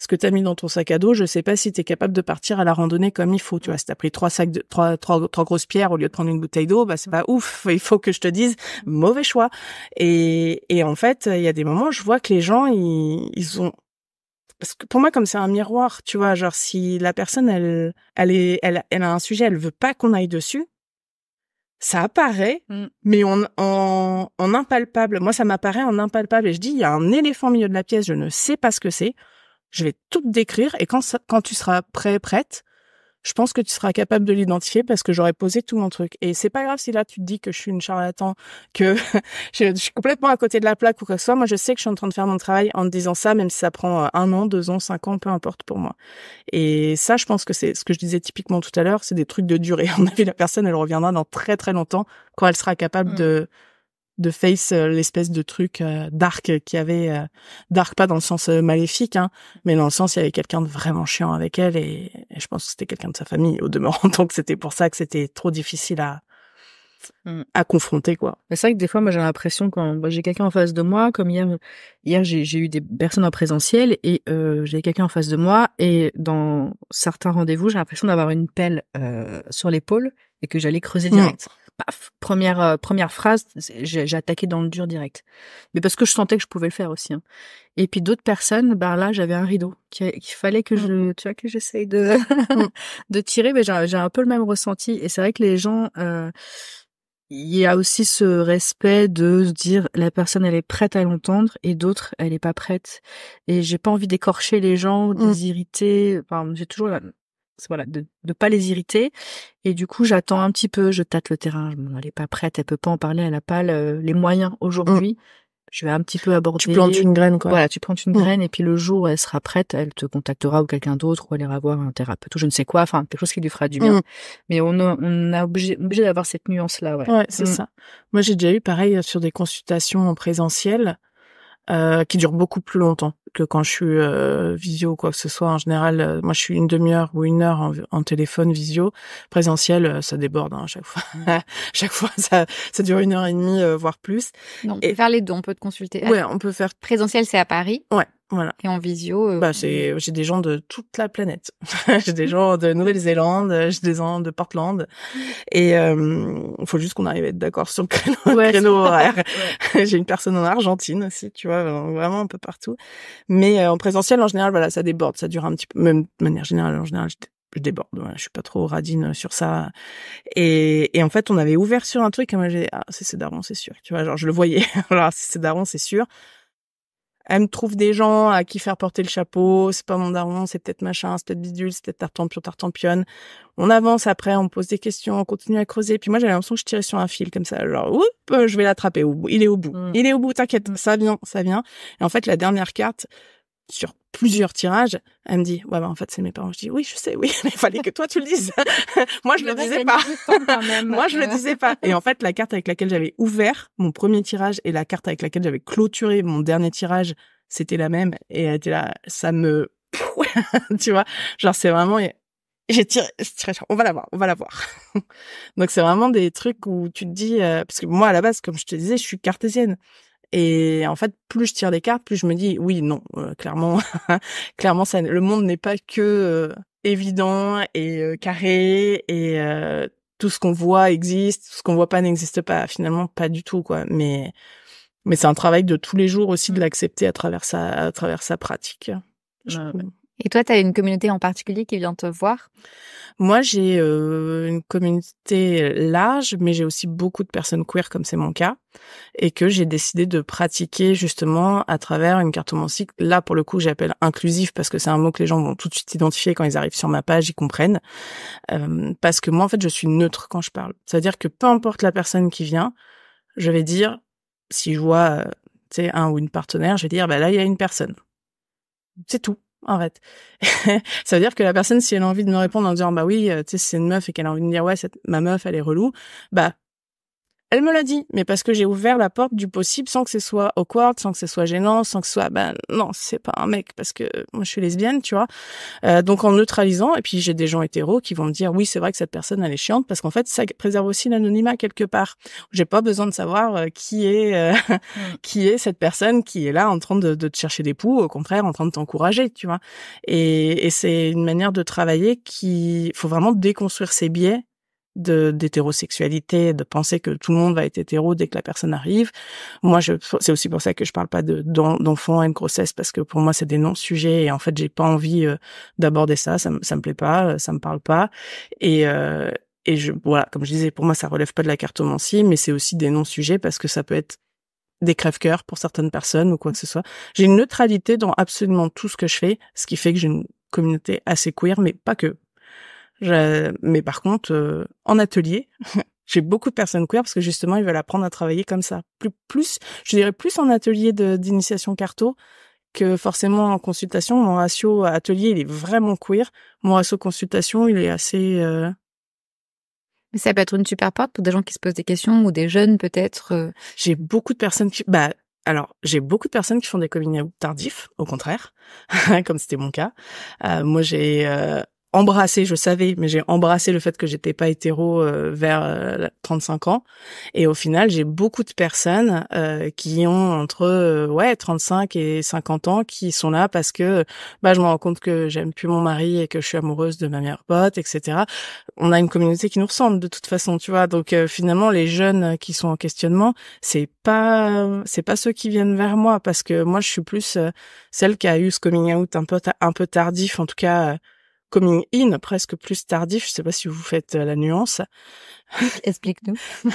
ce que tu as mis dans ton sac à dos, je sais pas si tu es capable de partir à la randonnée comme il faut. Tu vois, si tu as pris trois sacs de trois, trois, grosses pierres au lieu de prendre une bouteille d'eau, bah c'est pas ouf, il faut que je te dise mauvais choix. Et et en fait, il y a des moments, je vois que les gens ils, ils ont parce que pour moi comme c'est un miroir, tu vois, genre si la personne elle elle est elle, elle a un sujet, elle veut pas qu'on aille dessus, ça apparaît, mm. mais on, en, en impalpable. Moi, ça m'apparaît en impalpable. Et je dis, il y a un éléphant au milieu de la pièce, je ne sais pas ce que c'est. Je vais tout te décrire et quand, quand tu seras prêt, prête, je pense que tu seras capable de l'identifier parce que j'aurai posé tout mon truc. Et c'est pas grave si là tu te dis que je suis une charlatan, que je suis complètement à côté de la plaque ou quoi que ce soit. Moi, je sais que je suis en train de faire mon travail en disant ça, même si ça prend euh, un an, deux ans, cinq ans, peu importe pour moi. Et ça, je pense que c'est ce que je disais typiquement tout à l'heure, c'est des trucs de durée. On a la personne, elle reviendra dans très très longtemps quand elle sera capable mm. de de face euh, l'espèce de truc euh, dark qui avait euh, dark pas dans le sens maléfique hein, mais dans le sens il y avait quelqu'un de vraiment chiant avec elle et, je pense que c'était quelqu'un de sa famille au demeurant donc c'était pour ça que c'était trop difficile à mm. à confronter quoi. C'est vrai que des fois moi j'ai l'impression quand bah, j'ai quelqu'un en face de moi comme hier hier j'ai eu des personnes en présentiel et euh, j'ai quelqu'un en face de moi et dans certains rendez-vous j'ai l'impression d'avoir une pelle sur l'épaule et que j'allais creuser mm. direct première euh, première phrase, j'ai attaqué dans le dur direct. Mais parce que je sentais que je pouvais le faire aussi. Hein. Et puis d'autres personnes, bah là j'avais un rideau qu'il fallait que je, mmh. tu vois, que j'essaye de mmh. de tirer. Mais j'ai un peu le même ressenti. Et c'est vrai que les gens, euh, il y a aussi ce respect de se dire la personne elle est prête à l'entendre et d'autres elle est pas prête. Et j'ai pas envie d'écorcher les gens, de mmh. les irriter. Enfin, j'ai toujours la, voilà, de ne pas les irriter. Et du coup, j'attends un petit peu, je tâte le terrain. elle n'est pas prête, elle peut pas en parler, elle n'a pas les moyens aujourd'hui. Je vais un petit peu aborder. Tu plantes une graine, quoi. Voilà, tu plantes une mm. graine et puis le jour elle sera prête, elle te contactera ou quelqu'un d'autre ou elle ira voir un thérapeute ou je ne sais quoi, enfin quelque chose qui lui fera du bien. Mm. Mais on on a obligé, d'avoir cette nuance-là, ouais. ouais c'est mm. ça. Moi, j'ai déjà eu pareil euh, sur des consultations en présentiel euh, qui dure beaucoup plus longtemps que quand je suis euh, visio ou quoi que ce soit. En général, euh, moi, je suis une demi-heure ou une heure en, téléphone visio. Présentiel, ça déborde hein, à chaque fois. Mm. chaque fois, ça, ça dure une heure et demie, voire plus. Non, et... faire les deux, on peut te consulter. Ouais, on peut faire. Présentiel, c'est à Paris. Ouais. Voilà. Et en visio euh, bah, j'ai des gens de toute la planète. j'ai des gens de Nouvelle-Zélande, euh, j'ai des gens de Portland. Et il euh, faut juste qu'on arrive à être d'accord sur le créneau, horaire. j'ai une personne en Argentine aussi, tu vois, vraiment un peu partout. Mais en présentiel, en général, voilà, ça déborde, ça dure un petit peu. Même de manière générale, en général, je déborde. Voilà, je suis pas trop radine sur ça. Et, et en fait, on avait ouvert sur un truc. Et moi, j'ai ah, c'est d'avant, c'est sûr. Tu vois, genre je le voyais. Alors, c'est d'avant, c'est sûr elle me trouve des gens à qui faire porter le chapeau. C'est pas mon daron, c'est peut-être machin, c'est peut-être bidule, c'est peut-être tartampion, tartampionne. On avance après, on pose des questions, on continue à creuser. Puis moi, j'avais l'impression que je tirais sur un fil comme ça. Genre, oups, euh, je vais l'attraper. Il est au bout. Mm. Il est au bout, t'inquiète. Ça vient, ça vient. Et en fait, la dernière carte, sur plusieurs tirages, elle me dit, ouais, bah, en fait, c'est mes parents. Je dis, oui, je sais, oui, mais il fallait que toi, tu le dises. Moi, je le disais pas. Moi, je le disais pas. Et en fait, la carte avec laquelle j'avais ouvert mon premier tirage et la carte avec laquelle j'avais clôturé mon dernier tirage, c'était la même. Et elle était là, ça me, tu vois, genre, c'est vraiment, j'ai tiré, tiré, on va la voir, on va la voir. Donc, c'est vraiment des trucs où tu te dis, euh, parce que moi, à la base, comme je te disais, je suis cartésienne. Et en fait, plus je tire des cartes, plus je me dis oui, non, euh, clairement, clairement, ça, le monde n'est pas que euh, évident et euh, carré et tout ce qu'on voit existe, tout ce qu'on voit pas n'existe pas. Finalement, pas du tout quoi. Mais mais c'est un travail de tous les jours aussi de mmh. l'accepter à travers sa à travers sa pratique. Et toi, tu as une communauté en particulier qui vient te voir Moi, j'ai euh, une communauté large, mais j'ai aussi beaucoup de personnes queer, comme c'est mon cas, et que j'ai décidé de pratiquer justement à travers une cartomancie. Là, pour le coup, j'appelle inclusif, parce que c'est un mot que les gens vont tout de suite identifier quand ils arrivent sur ma page, ils comprennent. Euh, parce que moi, en fait, je suis neutre quand je parle. C'est-à-dire que peu importe la personne qui vient, je vais dire, si je vois euh, un ou une partenaire, je vais dire, bah là, il y a une personne. C'est tout. En fait, ça veut dire que la personne, si elle a envie de me répondre en disant, bah oui, euh, tu sais, c'est une meuf et qu'elle a envie de me dire, ouais, cette, ma meuf, elle est relou, bah, elle me l'a dit, mais parce que j'ai ouvert la porte du possible sans que ce soit awkward, sans que ce soit gênant, sans que ce soit ben non, c'est pas un mec parce que euh, moi je suis lesbienne, tu vois. Euh, donc en neutralisant, et puis j'ai des gens hétéros qui vont me dire oui c'est vrai que cette personne elle est chiante parce qu'en fait ça préserve aussi l'anonymat quelque part. J'ai pas besoin de savoir euh, qui est mm. qui est cette personne qui est là en train de, te chercher des poux, au contraire en train de t'encourager, tu vois. Et, et c'est une manière de travailler qui faut vraiment déconstruire ses biais d'hétérosexualité, de, penser que tout le monde va être hétéro dès que la personne arrive. Moi, je, c'est aussi pour ça que je parle pas de d'enfants et de grossesse parce que pour moi c'est des non-sujets et en fait j'ai pas envie euh, d'aborder ça, ça, me plaît pas, euh, ça me parle pas euh, et je voilà comme je disais pour moi ça relève pas de la cartomancie mais c'est aussi des non-sujets parce que ça peut être des crève-cœurs pour certaines personnes ou quoi que ce soit. J'ai une neutralité dans absolument tout ce que je fais, ce qui fait que j'ai une communauté assez queer, mais pas que. Mais par contre, euh, en atelier, j'ai beaucoup de personnes queer parce que justement, ils veulent apprendre à travailler comme ça. Plus, plus je dirais plus en atelier d'initiation carto que forcément en consultation. Mon ratio atelier, il est vraiment queer. Mon ratio consultation, il est assez... Euh, mais ça peut être une super porte pour des gens qui se posent des questions ou des jeunes peut-être. Euh. J'ai beaucoup de personnes qui... Bah, alors, j'ai beaucoup de personnes qui font des coming tardifs, au contraire, comme c'était mon cas. moi, j'ai embrassé, je savais, mais j'ai embrassé le fait que j'étais pas hétéro euh, vers 35 euh, ans. Et au final, j'ai beaucoup de personnes euh, qui ont entre ouais 35 et 50 ans qui sont là parce que bah je me rends compte que j'aime plus mon mari et que je suis amoureuse de ma meilleure pote, etc. On a une communauté qui nous ressemble de toute façon, tu vois. Donc finalement, les jeunes qui sont en questionnement, c'est pas c'est pas ceux qui viennent vers moi parce que moi je suis plus celle qui a eu ce coming out un peu un peu tardif, en tout cas coming in presque plus tardif. Je sais pas si vous faites euh, la nuance. Explique-nous.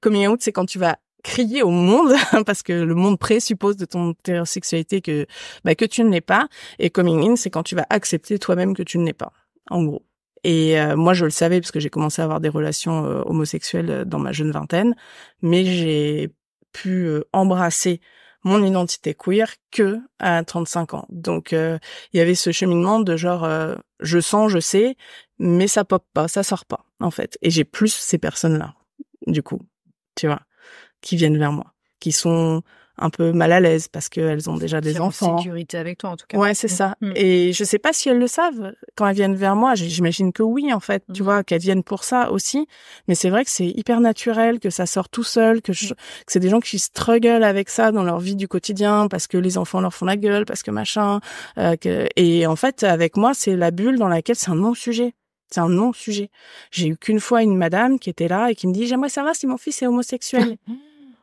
coming out, c'est quand tu vas crier au monde parce que le monde présuppose de ton hétérosexualité que bah, que tu ne l'es pas et coming in c'est quand tu vas accepter toi-même que tu ne l'es pas en gros et euh, moi je le savais parce que j'ai commencé à avoir des relations euh, homosexuelles dans ma jeune vingtaine mais j'ai pu embrasser mon identité queer que à 35 ans. Donc euh, il y avait ce cheminement de genre euh, je sens, je sais, mais ça pop pas, ça sort pas en fait. Et j'ai plus ces personnes là du coup, tu vois, qui viennent vers moi, qui sont un peu mal à l'aise parce qu'elles ont déjà des enfants. En sécurité avec toi en tout cas. Ouais, c'est mm. ça. Mm. Et je sais pas si elles le savent quand elles viennent vers moi. J'imagine que oui en fait, tu mm. vois, qu'elles viennent pour ça aussi. Mais c'est vrai que c'est hyper naturel, que ça sort tout seul, que, c'est des gens qui struggle avec ça dans leur vie du quotidien parce que les enfants leur font la gueule, parce que machin. Euh, Et en fait, avec moi, c'est la bulle dans laquelle c'est un non sujet. C'est un non-sujet. J'ai eu qu'une fois une madame qui était là et qui me dit, j'aimerais savoir si mon fils est homosexuel.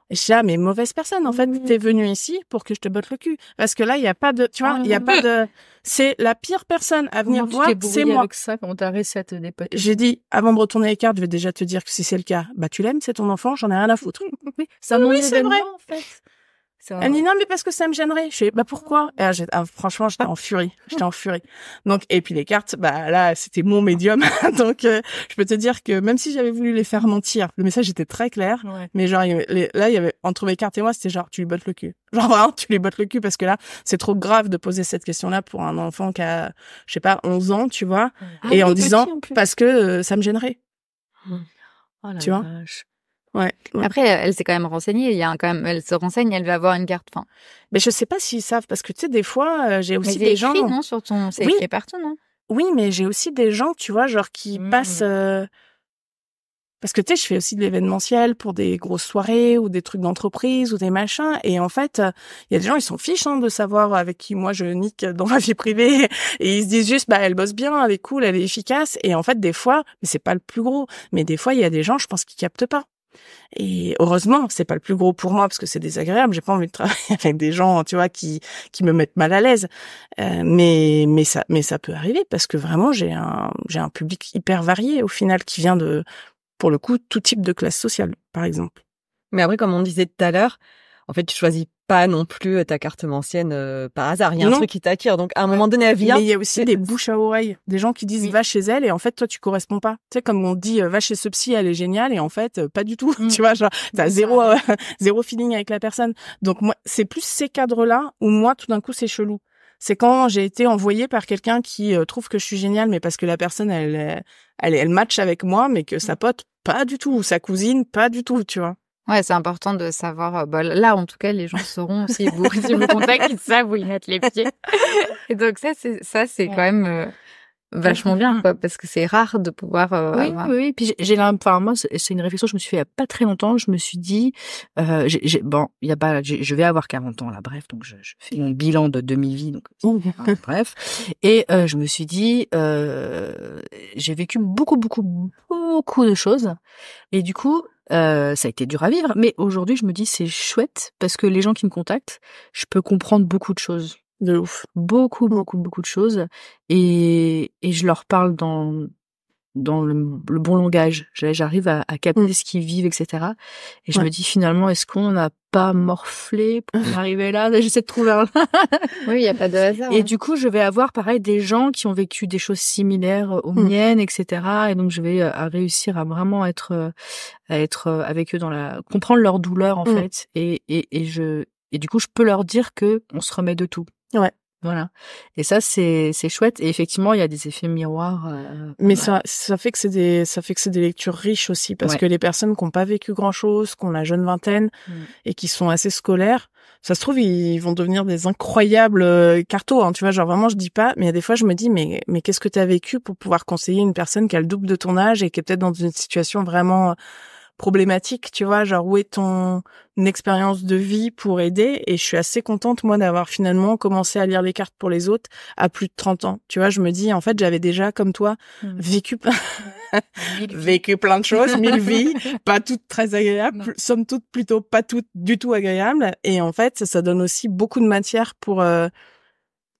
jamais mauvaise personne. En fait, tu mmh. t'es venu ici pour que je te botte le cul. Parce que là, il n'y a pas de, tu vois, il y a ah. pas de, c'est la pire personne à venir voir, c'est moi. que ça ta recette des J'ai dit, avant de retourner les cartes, je vais déjà te dire que si c'est le cas, bah, tu l'aimes, c'est ton enfant, j'en ai rien à foutre. ça oui, c'est ah vrai. En fait. Elle me dit non mais parce que ça me gênerait. Je fais bah pourquoi ah, Franchement j'étais en furie, j'étais en furie. Donc et puis les cartes, bah là c'était mon médium, donc euh, je peux te dire que même si j'avais voulu les faire mentir, le message était très clair. Mais genre là il y avait entre mes cartes et moi c'était genre tu lui bottes le cul. Genre vraiment tu lui bottes le cul parce que là c'est trop grave de poser cette question là pour un enfant qui a je sais pas 11 ans tu vois et ah, en disant parce que euh, ça me gênerait. Oh tu vois. Après, elle, s'est quand même renseignée. Il y a quand même, elle se renseigne, elle va avoir une carte. Mais je sais pas s'ils savent parce que tu sais, des fois, euh, j'ai aussi des gens. non, sur ton, c'est oui. partout, non Oui, mais j'ai aussi des gens, tu vois, genre qui mmh. passent. Euh, parce que tu sais, je fais aussi de l'événementiel pour des grosses soirées ou des trucs d'entreprise ou des machins. Et en fait, euh, il y a des gens, ils sont fichent hein, de savoir avec qui moi je nique dans ma vie privée. Et ils se disent juste, bah elle bosse bien, elle est cool, elle est efficace. Et en fait, des fois, mais c'est pas le plus gros, mais des fois, il y a des gens, je pense, qui captent pas. Et heureusement, c'est pas le plus gros pour moi parce que c'est désagréable. J'ai pas envie de travailler avec des gens, tu vois, qui qui me mettent mal à l'aise. Euh, mais mais ça mais ça peut arriver parce que vraiment j'ai un j'ai un public hyper varié au final qui vient de pour le coup tout type de classe sociale, par exemple. Mais après, comme on disait tout à l'heure, en fait, tu choisis pas non plus euh, ta carte m'ancienne euh, par hasard. rien y a qui t'attire. Donc, à un moment donné, elle vient. Mais il y a aussi des bouches à oreille. Des gens qui disent va chez elle et en fait, toi, tu corresponds pas. Tu sais, comme on dit euh, va chez ce psy, elle est géniale et en fait, euh, pas du tout. Mm. tu vois, genre, t'as zéro, zéro feeling avec la personne. Donc, moi, c'est plus ces cadres-là où moi, tout d'un coup, c'est chelou. C'est quand j'ai été envoyée par quelqu'un qui trouve que je suis géniale, mais parce que la personne, elle, elle, elle match avec moi, mais que sa mm. pote, pas du tout, ou sa cousine, pas du tout, tu vois. Ouais, c'est important de savoir. Euh, bah, là, en tout cas, les gens sauront Si vous, si vous contact, ils savent où ils mettent les pieds. Et donc ça, c'est ça, c'est quand même. Euh, vachement bien parce que c'est rare de pouvoir euh, oui, oui, oui puis j'ai enfin moi c'est une réflexion que je me suis fait il y a pas très longtemps je me suis dit euh, bon il y a pas je vais avoir 40 ans là bref donc je, fais mon bilan de demi vie donc bref et je me suis dit j'ai vécu beaucoup beaucoup beaucoup de choses et du coup euh, ça a été dur à vivre, mais aujourd'hui, je me dis c'est chouette parce que les gens qui me contactent, je peux comprendre beaucoup de choses. De ouf. Beaucoup, beaucoup, beaucoup de choses. Et, et je leur parle dans, dans le, bon langage. J'arrive à, à, capter mm. ce qu'ils vivent, etc. Et je me dis finalement, est-ce qu'on n'a pas morflé pour arriver là J'essaie de trouver un. oui, il n'y a pas de hasard. Et du coup, je vais avoir pareil des gens qui ont vécu des choses similaires euh, aux mm. miennes, etc. Et donc, je vais euh, réussir à vraiment être, euh, à être avec eux dans la, comprendre leur douleur en mm. fait. Et, et, et je, et du coup, je peux leur dire que on se remet de tout. Ouais. Voilà. Et ça, c'est, c'est chouette. Et effectivement, il y a des effets miroirs. Euh, mais ça, ça fait que c'est des, ça fait que c'est des lectures riches aussi, parce que les personnes qui n'ont pas vécu grand chose, qui ont la jeune vingtaine mm. et qui sont assez scolaires, ça se trouve, ils vont devenir des incroyables euh, cartos, hein, tu vois. Genre vraiment, je dis pas, mais il y des fois, je me dis, mais, mais qu'est-ce que tu as vécu pour pouvoir conseiller une personne qui a le double de ton âge et qui est peut-être dans une situation vraiment problématique, tu vois, genre où est ton expérience de vie pour aider et je suis assez contente moi d'avoir finalement commencé à lire les cartes pour les autres à plus de 30 ans. Tu vois, je me dis en fait, j'avais déjà comme toi mm. vécu vécu plein de choses, mille vies, pas toutes très agréables, sommes somme toute plutôt pas toutes du tout agréables et en fait, ça, donne aussi beaucoup de matière pour euh,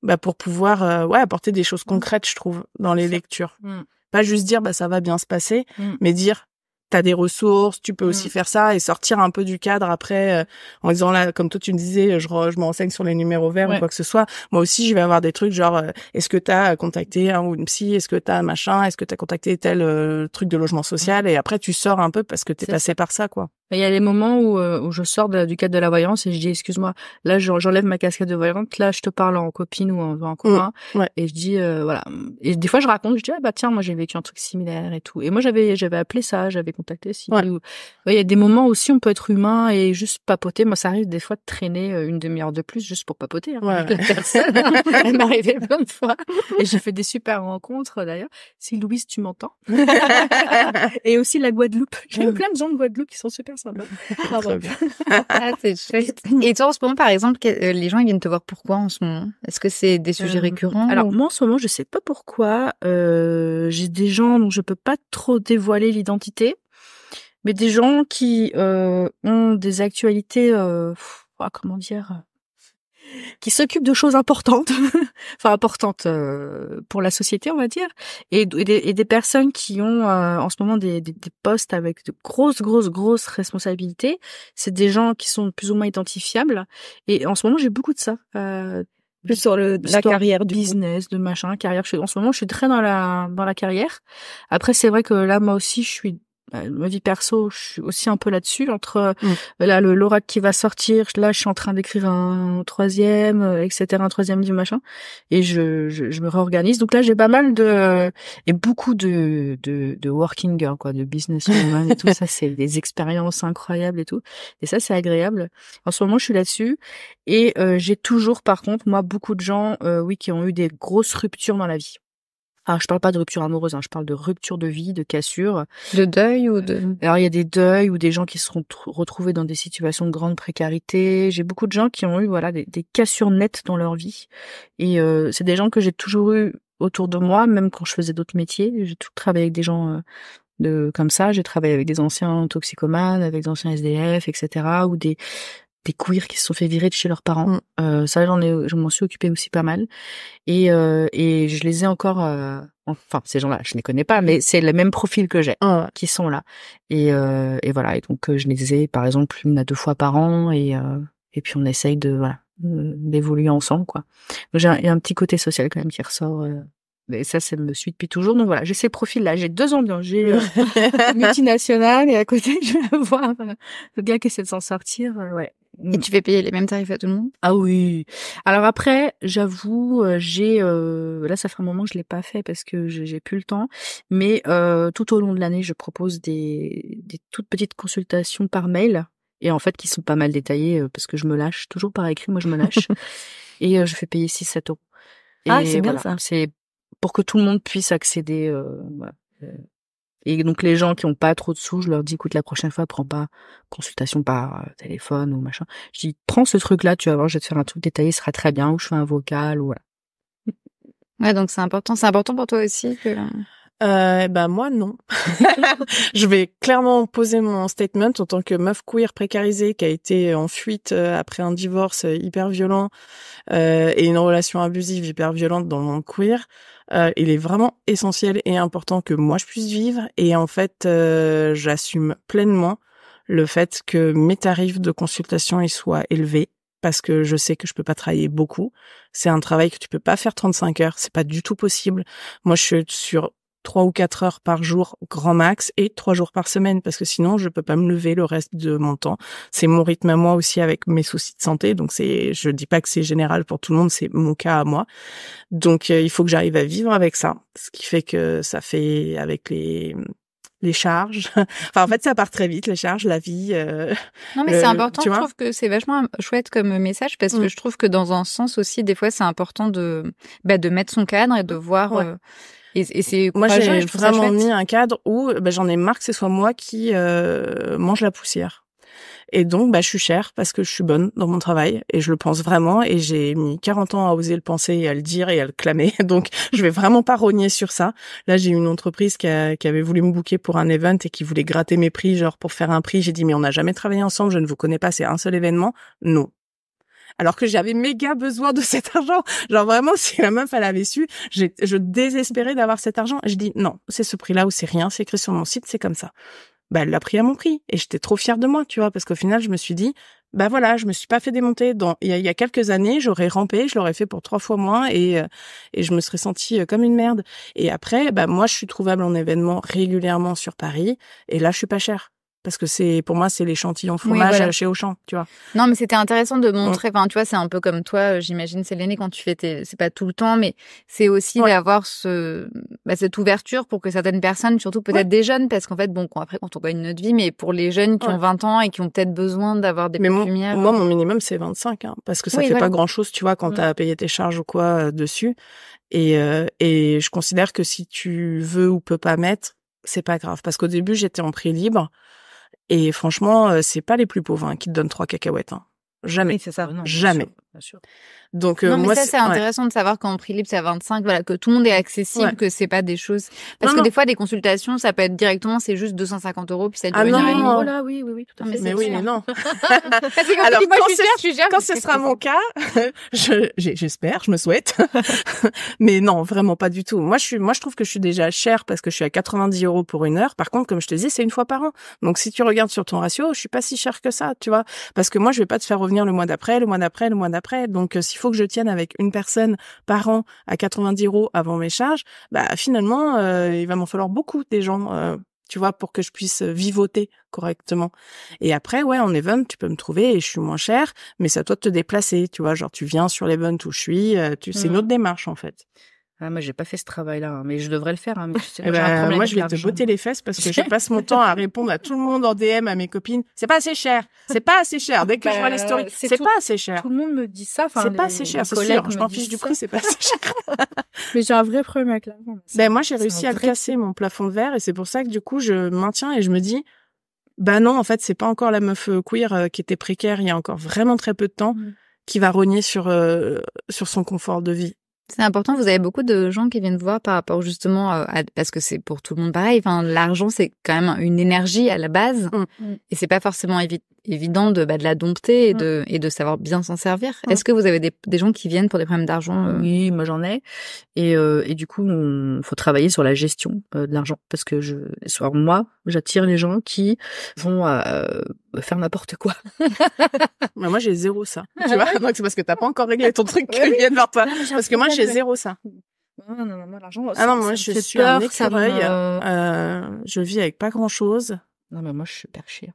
bah pour pouvoir euh, ouais, apporter des choses mm. concrètes, je trouve, dans les lectures. Mm. Pas juste dire bah ça va bien se passer, mais dire t'as des ressources, tu peux aussi mm. faire ça et sortir un peu du cadre après euh, en disant là comme toi tu me disais je je m'enseigne sur les numéros verts ou quoi que ce soit. Moi aussi je vais avoir des trucs genre euh, est-ce que t'as contacté un ou une psy, est-ce que t'as machin, est-ce que t'as contacté tel euh, truc de logement mm. social et après tu sors un peu parce que t'es passé par ça quoi. Bah, il y a des moments où, euh, où je sors du cadre de la voyance et je dis excuse-moi, là j'enlève ma casquette de voyante, là je te parle en copine ou en, en mmh, copain et je dis euh, voilà. Et des fois je raconte, je dis ah bah tiens moi j'ai vécu un truc similaire et tout. Et moi j'avais j'avais appelé ça, j'avais contacté si. il y a des moments aussi on peut être humain et juste papoter. Moi ça arrive des fois de traîner euh, une demi-heure de plus juste pour papoter hein, avec la personne. Hein. Elle m'arrivait plein de fois et j'ai fait des super rencontres d'ailleurs. Si Louise tu m'entends. et aussi la Guadeloupe. J'ai ah plein de gens de Guadeloupe qui sont super ah, c'est chouette. Et toi, en ce moment, par exemple, euh, les gens, viennent te voir pourquoi en ce moment Est-ce que c'est des sujets euh, récurrents Alors, moi, en ce moment, je sais pas pourquoi. Euh, j'ai des gens dont je peux pas trop dévoiler l'identité, mais des gens qui ont des actualités, comment dire qui s'occupe de choses importantes, enfin importantes euh, pour la société, on va dire, et, des, personnes qui ont euh, en ce moment des, postes avec de grosses, grosses, grosses responsabilités. C'est des gens qui sont plus ou moins identifiables. Et en ce moment, j'ai beaucoup de ça. Euh, plus sur la carrière du business, de machin, carrière. Je, en ce moment, je suis très dans la dans la carrière. Après, c'est vrai que là, moi aussi, je suis bah, ma vie perso, je suis aussi un peu là-dessus entre euh, mm. là le l'oracle qui va sortir, là je suis en train d'écrire un troisième, etc. Un troisième du euh, machin, et je, je, me réorganise. Donc là j'ai pas mal de et beaucoup de de, de working girl quoi, de business woman et tout ça, c'est des expériences incroyables et tout. Et ça c'est agréable. En ce moment je suis là-dessus et euh, j'ai toujours par contre moi beaucoup de gens oui qui ont eu des grosses ruptures dans la vie alors, ah, je parle pas de rupture amoureuse, hein, je parle de rupture de vie, de cassure. De deuil ou de... Alors, il y a des deuils ou des gens qui se sont retrouvés dans des situations de grande précarité. J'ai beaucoup de gens qui ont eu voilà des, cassures nettes dans leur vie. Et euh, c'est des gens que j'ai toujours eu autour de moi, même quand je faisais d'autres métiers. J'ai toujours travaillé avec des gens... Euh, de comme ça. J'ai travaillé avec des anciens toxicomanes, avec des anciens SDF, etc. ou des des queers qui se sont fait virer de chez leurs parents. Mm. Euh, ça, j'en ai, je m'en suis occupée aussi pas mal. Et, euh, et je les ai encore. Euh, enfin, ces gens-là, je ne les connais pas, mais c'est le même profil que j'ai, ah qui sont là. Et, et voilà. Et donc, je les ai, par exemple, une à deux fois par an. Et, et puis, on essaye de d'évoluer ensemble, quoi. j'ai un, un, petit côté social quand même qui ressort et ça, ça me suit depuis toujours. Donc voilà, j'ai ces profils-là. J'ai deux ambiances. J'ai euh, le multinational et à côté, je vais voir euh, le gars qui essaie de s'en sortir. Euh, ouais. Et mm. tu fais payer les mêmes tarifs à tout le monde Ah oui. Alors après, j'avoue, j'ai là ça fait un moment que je l'ai pas fait parce que j'ai plus le temps, mais tout au long de l'année, je propose des, des, toutes petites consultations par mail et en fait qui sont pas mal détaillées parce que je me lâche toujours par écrit, moi je me lâche et je fais payer 6 7 euros. ah, c'est bien ça. C'est pour que tout le monde puisse accéder. Euh, euh. Et donc les gens qui n'ont pas trop de sous, je leur dis écoute la prochaine fois prends pas consultation par euh, téléphone ou machin. Je dis prends ce truc là, tu vas voir, je vais te faire un truc détaillé, ce sera très bien ou je fais un vocal ou voilà. Ouais, donc c'est important, c'est important pour toi aussi que euh, bah moi non. je vais clairement poser mon statement en tant que meuf queer précarisée qui a été en fuite euh, après un divorce euh, hyper violent euh, et une relation abusive hyper violente dans mon queer. il est vraiment essentiel et important que moi je puisse vivre et en fait j'assume pleinement le fait que mes tarifs de consultation y soient élevés parce que je sais que je peux pas travailler beaucoup. C'est un travail que tu peux pas faire 35 heures, c'est pas du tout possible. Moi, je suis sur trois ou quatre heures par jour grand max et trois jours par semaine parce que sinon je peux pas me lever le reste de mon temps. C'est mon rythme à moi aussi avec mes soucis de santé. Donc c'est, je dis pas que c'est général pour tout le monde, c'est mon cas à moi. Donc euh, il faut que j'arrive à vivre avec ça, ce qui fait que ça fait avec les les charges. enfin, en fait, ça part très vite, les charges, la vie. Euh, non, mais c'est euh, important. Je trouve que c'est vachement chouette comme message parce que mm. je trouve que dans un sens aussi, des fois, c'est important de, bah, de mettre son cadre et de voir. Et, c'est moi j'ai vraiment mis un cadre où bah, j'en ai marre que ce soit moi qui euh, mange la poussière. Et donc, bah, je suis chère parce que je suis bonne dans mon travail et je le pense vraiment. Et j'ai mis 40 ans à oser le penser et à le dire et à le clamer. Donc, je vais vraiment pas rogner sur ça. Là, j'ai une entreprise qui, qui, avait voulu me booker pour un event et qui voulait gratter mes prix, genre pour faire un prix. J'ai dit, mais on n'a jamais travaillé ensemble, je ne vous connais pas, c'est un seul événement. Non, alors que j'avais méga besoin de cet argent. Genre vraiment, si la meuf, elle avait su, je désespérais d'avoir cet argent. Je dis, non, c'est ce prix-là ou c'est rien, c'est écrit sur mon site, c'est comme ça. Bah, elle l'a pris à mon prix. Et j'étais trop fière de moi, tu vois, parce qu'au final, je me suis dit, bah voilà, je me suis pas fait démonter. Dans il y a, quelques années, j'aurais rampé, je l'aurais fait pour trois fois moins et euh, et je me serais sentie euh, comme une merde. Et après, bah moi, je suis trouvable en événement régulièrement sur Paris et là, je suis pas chère parce que c'est pour moi c'est l'échantillon fromage oui, voilà. Euh, chez Auchan, tu vois. Non, mais c'était intéressant de montrer. Enfin, tu vois, c'est un peu comme toi, euh, j'imagine, Céline, quand tu fais tes, c'est pas tout le temps, mais c'est aussi d'avoir ce, bah, cette ouverture pour que certaines personnes, surtout peut-être des jeunes, parce qu'en fait, bon, après quand on gagne notre vie, mais pour les jeunes qui ont 20 ans et qui ont peut-être besoin d'avoir des mais mon, Moi, euh mon minimum c'est 25, hein, parce que ça ne fait pas grand chose, tu vois, quand mm. tu as payé tes charges ou quoi dessus. Et, et je considère que si tu veux ou peux pas mettre, c'est pas grave. Parce qu'au début, j'étais en prix libre. Et franchement, euh, c'est pas les plus pauvres hein, qui te donnent trois cacahuètes. Hein. Jamais. c’est ça, non, Jamais sûr. Donc euh, non, mais ça c'est intéressant de savoir qu'en prix libre c'est à 25, voilà que tout le monde est accessible, que c'est pas des choses parce que des fois des consultations ça peut être directement c'est juste 250 euros puis ça devient... ah une heure oh là oui oui tout à fait. Mais, oui mais non. Alors quand, je suis quand ce sera mon cas, j'espère, je, me souhaite, mais non vraiment pas du tout. Moi je suis moi je trouve que je suis déjà chère parce que je suis à 90 euros pour une heure. Par contre comme je te dis c'est une fois par an. Donc si tu regardes sur ton ratio je suis pas si chère que ça tu vois parce que moi je vais pas te faire revenir le mois d'après le mois d'après le mois d'après donc, euh, s'il faut que je tienne avec une personne par an à 90 euros avant mes charges, bah finalement, euh, il va m'en falloir beaucoup des gens. Euh, tu vois, pour que je puisse vivoter correctement. Et après, ouais, en event, tu peux me trouver et je suis moins cher, mais c'est à toi de te déplacer, tu vois, genre tu viens sur l'event où je suis, tu, c'est une mmh. autre démarche en fait. Ah, moi, j'ai pas fait ce travail-là, hein, mais je devrais le faire. Hein, eh ben, moi, je vais te botter les fesses parce que je passe mon temps à répondre à tout le monde en DM, à mes copines. C'est pas assez cher. C'est pas assez cher. Dès que je bah, vois les stories, c'est pas assez cher. Tout le monde me dit ça. c'est pas assez cher. C'est Je m'en fiche du prix, c'est pas assez cher. mais j'ai un vrai problème avec Ben, moi, j'ai réussi à casser mon plafond de verre et c'est pour ça que du coup, je maintiens et je me dis, bah non, en fait, c'est pas encore la meuf euh, queer euh, qui était précaire il y a encore vraiment très peu de temps. Mmh. qui va rogner sur euh, sur son confort de vie. C'est important. Vous avez beaucoup de gens qui viennent vous voir par rapport justement euh, à, parce que c'est pour tout le monde pareil. Enfin, l'argent c'est quand même une énergie à la base, mm. et c'est pas forcément évident de, bah, de la dompter et mm. de, et de savoir bien s'en servir. Mm. Est-ce que vous avez des, gens qui viennent pour des problèmes d'argent euh Oui, moi j'en ai, et, euh, et du coup, il faut travailler sur la gestion euh, de l'argent parce que je, soit moi, j'attire les gens qui vont faire n'importe quoi. mais moi, j'ai zéro ça. Tu vois, c'est parce que t'as pas encore réglé ton truc qui vient de vers toi. parce que moi, j'ai zéro ça. Non, non, non, l'argent. Ah non, moi, je suis un écureuil. Euh, je vis avec pas grand chose. Non, mais moi, je suis perchée.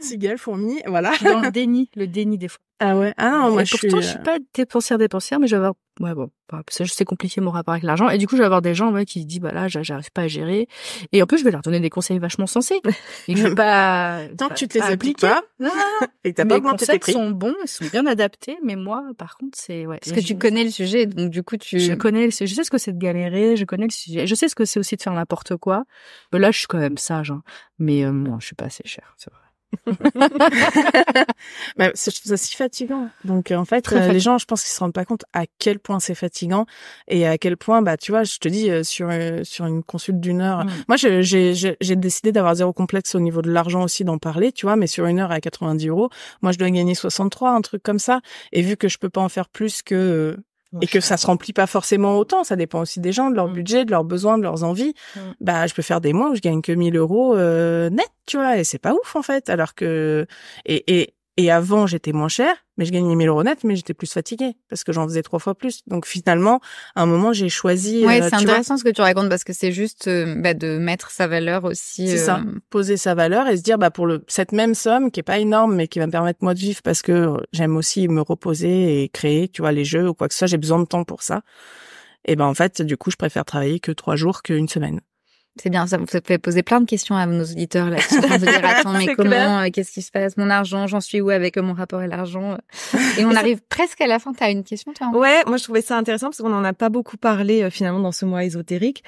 Cigale, fourmi, voilà. dans le déni, le déni des fois. Ah ouais. Ah non, moi je pourtant, suis... je suis euh, pas dépensière dépensière, mais je vais avoir, ouais bon, c'est bah, compliqué mon rapport avec l'argent. Et du coup, je vais avoir des gens ouais, qui disent bah là, j'arrive pas à gérer. Et en plus, je vais leur donner des conseils vachement sensés. Et je vais pas. Tant que tu te les appliques pas. Hein. Non, Et t'as pas augmenté tes sont bons, ils sont bien adaptés, mais moi, par contre, c'est ouais. Parce que tu connais le sujet, donc du coup, tu. Je connais, je sais ce que c'est de galérer, je connais le sujet, je sais ce que c'est aussi de faire n'importe quoi. Mais là, je suis quand même sage. Hein. Mais euh, moi, je suis pas assez chère, c'est vrai. C'est si fatigant. Donc en fait, euh, les gens, je pense qu'ils se rendent pas compte à quel point c'est fatigant et à quel point, bah tu vois, je te dis euh, sur euh, sur une consulte d'une heure. Mm. Moi, j'ai décidé d'avoir zéro complexe au niveau de l'argent aussi d'en parler, tu vois, mais sur une heure à 90 euros, moi je dois gagner 63, un truc comme ça. Et vu que je peux pas en faire plus que et que ça se remplit pas forcément autant. Ça dépend aussi des gens, de leur mm. budget, de leurs besoins, de leurs envies. Mm. Bah, je peux faire des mois où je gagne que 1000 euros euh, net, tu vois, et c'est pas ouf en fait. Alors que et, et et avant, j'étais moins cher, mais je gagnais 1000 euros net, mais j'étais plus fatiguée parce que j'en faisais trois fois plus. Donc finalement, à un moment, j'ai choisi. Ouais, euh, c'est intéressant ce que tu racontes parce que c'est juste euh, bah, de mettre sa valeur aussi. C'est euh, poser sa valeur et se dire bah pour le cette même somme qui est pas énorme mais qui va me permettre moi de vivre parce que j'aime aussi me reposer et créer, tu vois, les jeux ou quoi que ce soit. J'ai besoin de temps pour ça. Et ben en fait, du coup, je préfère travailler que trois jours qu'une semaine. C'est bien, ça vous fait poser plein de questions à nos auditeurs là. sont se dire mais comment, euh, qu'est-ce qui se passe, mon argent, j'en suis où avec euh, mon rapport à l'argent Et on arrive presque à la fin. T'as une question toi Ouais, moi je trouvais ça intéressant parce qu'on en a pas beaucoup parlé euh, finalement dans ce mois ésotérique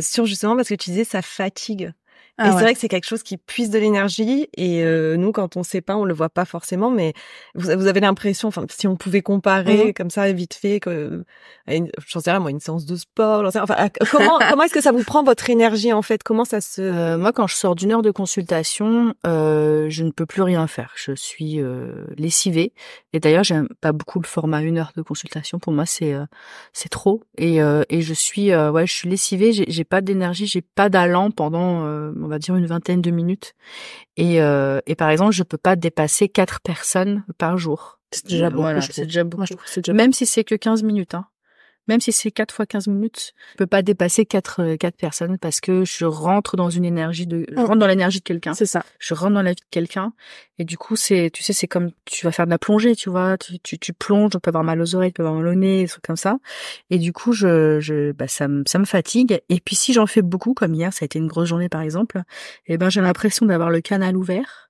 sur justement parce que tu disais ça fatigue ah et c'est vrai que c'est quelque chose qui puise de l'énergie. Et euh, nous, quand on sait pas, on le voit pas forcément. Mais vous, vous avez l'impression, enfin, si on pouvait comparer mmh comme ça vite fait, que, une, sais rien, moi, une séance de sport. enfin, comment comment est-ce que ça vous prend votre énergie en fait Comment ça se euh, Moi, quand je sors d'une heure de consultation, euh, je ne peux plus rien faire. Je suis lessivée. Et d'ailleurs, j'aime pas beaucoup le format une heure de consultation. Pour moi, c'est c'est trop. Et et je suis ouais, je suis lessivée. J'ai, j'ai pas d'énergie. J'ai pas d'allant pendant on va dire une vingtaine de minutes. Euh, et, par exemple, je peux pas dépasser quatre personnes par jour. C'est déjà, Même si c'est que 15 minutes. Hein. Même si c'est 4 fois 15 minutes, je peux pas dépasser 4, euh, quatre personnes parce que je rentre dans une énergie de, je oh. rentre dans l'énergie de quelqu'un. C'est ça. Je rentre dans la vie de quelqu'un. Et du coup, c'est, tu sais, c'est comme, tu vas faire de la plongée, tu vois, tu, tu, plonges, on peut avoir mal aux oreilles, on peut avoir mal au nez, des trucs comme ça. Et du coup, je, je, bah, ça me, ça me fatigue. Et puis, si j'en fais beaucoup, comme hier, ça a été une grosse journée, par exemple, et eh ben, j'ai l'impression d'avoir le canal ouvert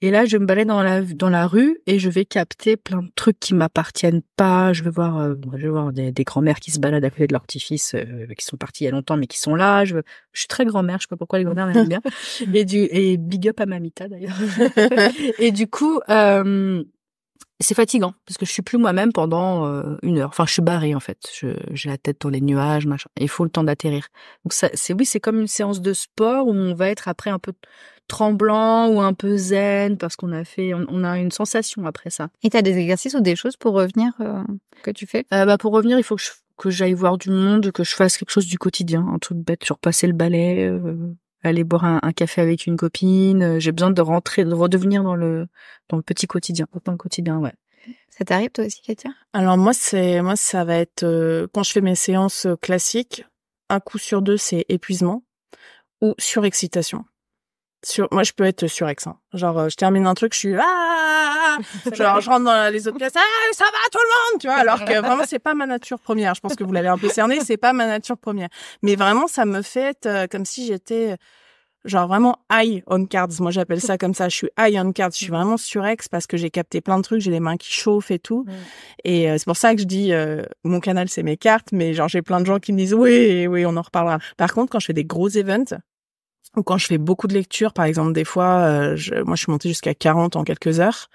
et là, je me balais dans la, dans la rue et je vais capter plein de trucs qui m'appartiennent pas. Je vais voir, euh, je vais voir des, grands-mères qui se baladent à côté de l'artifice, euh, qui sont partis il y a longtemps, mais qui sont là. Je, suis très grand-mère, je sais pas pourquoi les grand mères m'aiment bien. Et du, et big up à Mamita d'ailleurs. et du coup, euh, c'est fatigant parce que je suis plus moi-même pendant une heure. Enfin, je suis barrée en fait. J'ai la tête dans les nuages, machin. Il faut le temps d'atterrir. Donc c'est oui, c'est comme une séance de sport où on va être après un peu tremblant ou un peu zen parce qu'on a fait, on, a une sensation après ça. Et tu as des exercices ou des choses pour revenir euh, que tu fais euh, bah, Pour revenir, il faut que j'aille voir du monde, que je fasse quelque chose du quotidien, un truc bête, genre passer le balai, euh, aller boire un, café avec une copine. J'ai besoin de rentrer, de redevenir dans le dans le petit quotidien, dans le quotidien, ouais. Ça t'arrive toi aussi, Katia Alors moi, c'est moi, ça va être quand je fais mes séances classiques, un coup sur deux, c'est épuisement ou surexcitation. Sur, moi, je peux être surex. Hein. Genre, euh, je termine un truc, je suis ah, genre, je rentre dans les autres pièces, ah, ça va tout le monde, tu vois. Alors que vraiment, c'est pas ma nature première. Je pense que vous l'avez un peu cerné, c'est pas ma nature première. Mais vraiment, ça me fait euh, comme si j'étais genre vraiment high on cards. Moi, j'appelle ça comme ça. Je suis high on cards. Je suis mm. vraiment surex parce que j'ai capté plein de trucs. J'ai les mains qui chauffent et tout. Mm. Et euh, c'est pour ça que je dis, euh, mon canal, c'est mes cartes. Mais genre, j'ai plein de gens qui me disent, oui, oui, on en reparlera. Par contre, quand je fais des gros events, quand je fais beaucoup de lectures, par exemple, des fois, euh, je, moi, je suis montée jusqu'à 40 en quelques heures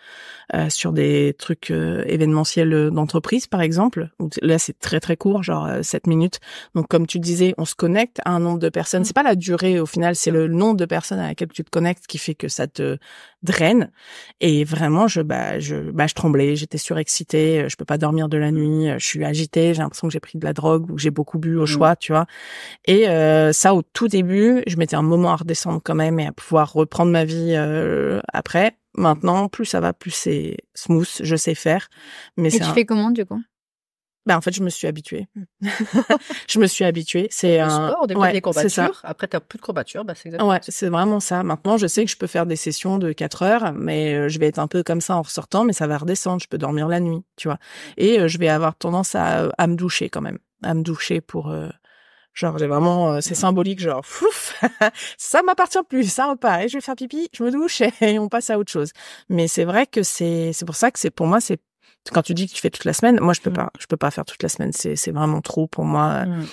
euh, sur des trucs euh, événementiels d'entreprise, par exemple. là, c'est très très court, genre 7 minutes. Donc, comme tu disais, on se connecte à un nombre de personnes. Mmh. C'est pas la durée au final, c'est le nombre de personnes à laquelle tu te connectes qui fait que ça te draine. Et vraiment, je bah je bah je tremblais, j'étais surexcitée, je peux pas dormir de la mmh. nuit, je suis agitée, j'ai l'impression que j'ai pris de la drogue ou que j'ai beaucoup bu au mmh. choix, tu vois. Et ça, au tout début, je mettais un moment à redescendre quand même et à pouvoir reprendre ma vie euh, après. Maintenant, plus ça va, plus c'est smooth, je sais faire. Mais et tu fais comment du coup ben, en fait, je me suis habituée. je me suis habituée. C'est un sport, au des courbatures. Après, Après, n'as plus de courbatures. Bah, c'est Ouais, vraiment ça. Maintenant, je sais que je peux faire des sessions de 4 heures, mais euh, je vais être un peu comme ça en ressortant, mais ça va redescendre. Je peux dormir la nuit, tu vois. Et euh, je vais avoir tendance à, à me doucher quand même, à me doucher pour Genre, j'ai vraiment, euh, c'est symbolique, genre, flouf, ça m'appartient plus, ça repart, et je vais faire pipi, je me douche, et on passe à autre chose. Mais c'est vrai que c'est, c'est pour ça que c'est, pour moi, c'est, quand tu dis que tu fais toute la semaine, moi, je peux mm. pas, je peux pas faire toute la semaine, c'est, c'est vraiment trop pour moi, euh, mm.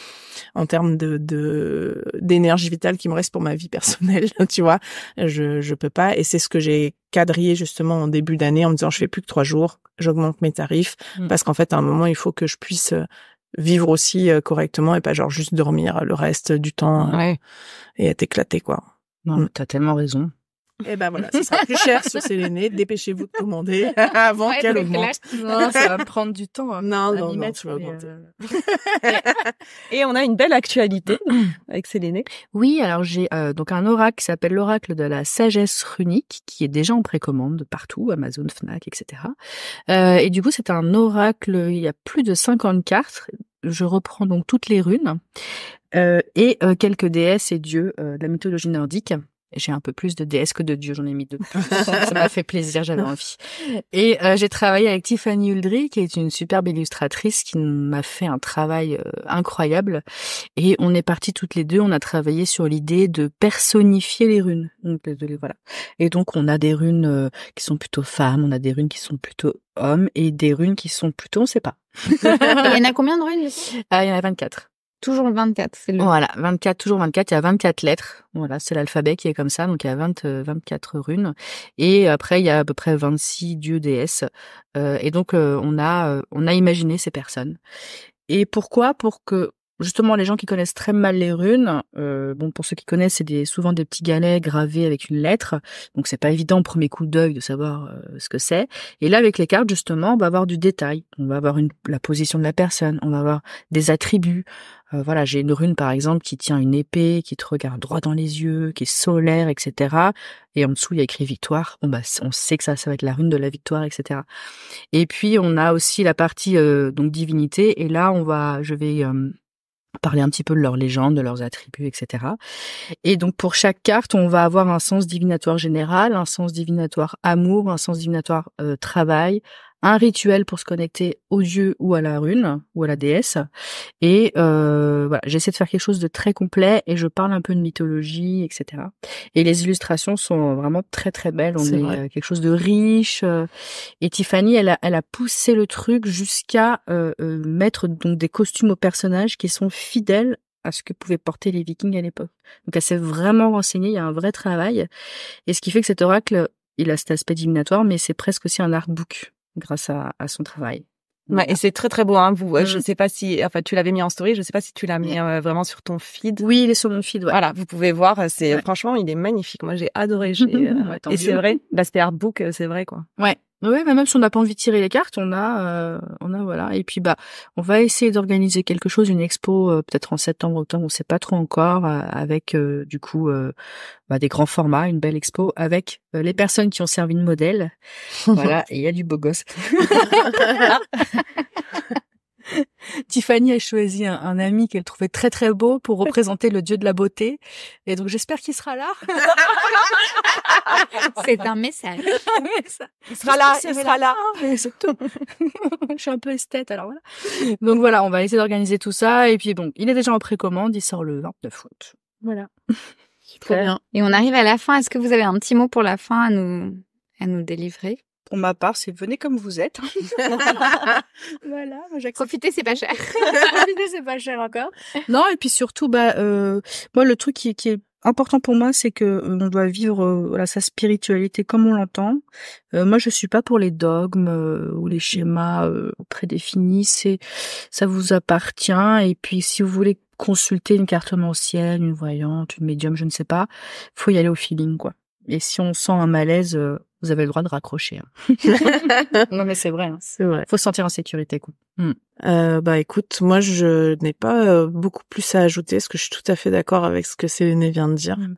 en termes de, de, d'énergie vitale qui me reste pour ma vie personnelle, tu vois. Je, je peux pas, et c'est ce que j'ai quadrillé justement en début d'année en me disant, je fais plus que trois jours, j'augmente mes tarifs, mm. parce qu'en fait, à un moment, il faut que je puisse euh, vivre aussi euh, correctement et pas genre juste dormir euh, le reste du temps euh, et être éclaté quoi. Non, mm. t'as tellement raison. Et eh ben voilà, ce sera plus cher sur Sélénée. Dépêchez-vous de commander avant qu'elle augmente. Non, ça va prendre du temps. Hein, non, non, non, tu vas euh, et on a une belle actualité avec Sélénée. Oui, alors j'ai euh, donc un oracle qui s'appelle l'oracle de la sagesse runique, qui est déjà en précommande partout, Amazon, Fnac, etc. Euh, et du coup, c'est un oracle, il y a plus de 50 cartes. Je reprends donc toutes les runes et quelques déesses et dieux de la mythologie nordique. J'ai un peu plus de déesse que de dieu, j'en ai mis deux. ça m'a fait plaisir, j'avais envie. Et euh, j'ai travaillé avec Tiffany Uldry, qui est une superbe illustratrice qui m'a fait un travail euh, incroyable. Et on est partis toutes les deux, on a travaillé sur l'idée de personnifier les runes. Donc, voilà. Et donc on a des runes euh, qui sont plutôt femmes, on a des runes qui sont plutôt hommes et des runes qui sont plutôt, on sait pas. il y en a combien de runes Ah, Il y en a 24. Toujours le 24, c'est le. Voilà, 24, toujours 24. Il y a 24 lettres. Voilà, c'est l'alphabet qui est comme ça. Donc, il y a 24 euh, runes. Et après, il y a à peu près 26 dieux, déesses. Euh, et donc, euh, on, a, on a imaginé ces personnes. Et pourquoi Pour que Justement, les gens qui connaissent très mal les runes, euh, bon pour ceux qui connaissent, c'est des, souvent des petits galets gravés avec une lettre, donc c'est pas évident au premier coup d'œil de savoir euh, ce que c'est. Et là, avec les cartes, justement, on va avoir du détail. On va avoir une, la position de la personne, on va avoir des attributs. Euh, voilà, j'ai une rune par exemple qui tient une épée, qui te regarde droit dans les yeux, qui est solaire, etc. Et en dessous, il y a écrit victoire. Bon bah, on sait que ça, ça va être la rune de la victoire, etc. Et puis on a aussi la partie euh, donc divinité. Et là, on va, je vais parler un petit peu de leurs légendes, de leurs attributs, etc. Et donc pour chaque carte, on va avoir un sens divinatoire général, un sens divinatoire amour, un sens divinatoire euh, travail, un rituel pour se connecter aux dieux ou à la rune ou à la déesse. Et euh, voilà, j'essaie de faire quelque chose de très complet et je parle un peu de mythologie, etc. Et les illustrations sont vraiment très très belles. On est, euh, quelque chose de riche. Euh. Et Tiffany, elle a, poussé le truc jusqu'à euh, mettre donc des costumes aux personnages qui sont fidèles à ce que pouvaient porter les Vikings à l'époque. Donc elle s'est vraiment renseignée, il y a un vrai travail. Et ce qui fait que cet oracle, il a cet aspect divinatoire, mais c'est presque aussi un artbook grâce à, son travail. Ouais, et c'est très très beau. Hein. Vous, euh, je mmh. sais pas si, enfin, tu l'avais mis en story. Je sais pas si tu l'as mmh. mis euh, vraiment sur ton feed. Oui, il est sur mon feed. Ouais. Voilà, vous pouvez voir. Euh, c'est franchement, il est magnifique. Moi, j'ai adoré. J'ai, et c'est vrai, l'aspect book c'est vrai quoi. Ouais, oui, bah, même si on n'a pas envie de tirer les cartes, on a, euh, on a voilà. Et puis bah, on va essayer d'organiser quelque chose, une expo euh, peut-être en septembre, octobre, on sait pas trop encore, euh, avec du coup bah, des grands formats, une belle expo avec les personnes qui ont servi de modèle. voilà, il y a du beau gosse. Tiffany a choisi un, ami qu'elle trouvait très très beau pour représenter le dieu de la beauté. Et donc j'espère qu'il sera là. C'est un message. Il sera là, il sera là. Ah, Je suis un peu esthète alors voilà. Donc voilà, on va essayer d'organiser tout ça. Et puis bon, il est déjà en précommande, il sort le 29 août. Voilà. Très Et on arrive à la fin. Est-ce que vous avez un petit mot pour la fin à nous, à nous délivrer ma part, c'est venez comme vous êtes. voilà, Profitez, c'est pas cher. Profitez, c'est pas cher encore. Non, et puis surtout, bah, euh, moi, le truc qui, est important pour moi, c'est que euh, on doit vivre euh, sa spiritualité comme on l'entend. moi, je suis pas pour les dogmes ou les schémas prédéfinis. C'est ça vous appartient. Et puis, si vous voulez consulter une carte ancienne, une voyante, une médium, je ne sais pas, faut y aller au feeling, quoi. Et si on sent un malaise, euh, vous avez le droit de raccrocher. Hein. non mais c'est vrai. Hein. C'est vrai. Faut se sentir en sécurité quoi. Hmm. Euh, bah écoute, moi je n'ai pas euh, beaucoup plus à ajouter parce que je suis tout à fait d'accord avec ce que Céline vient de dire. Hmm.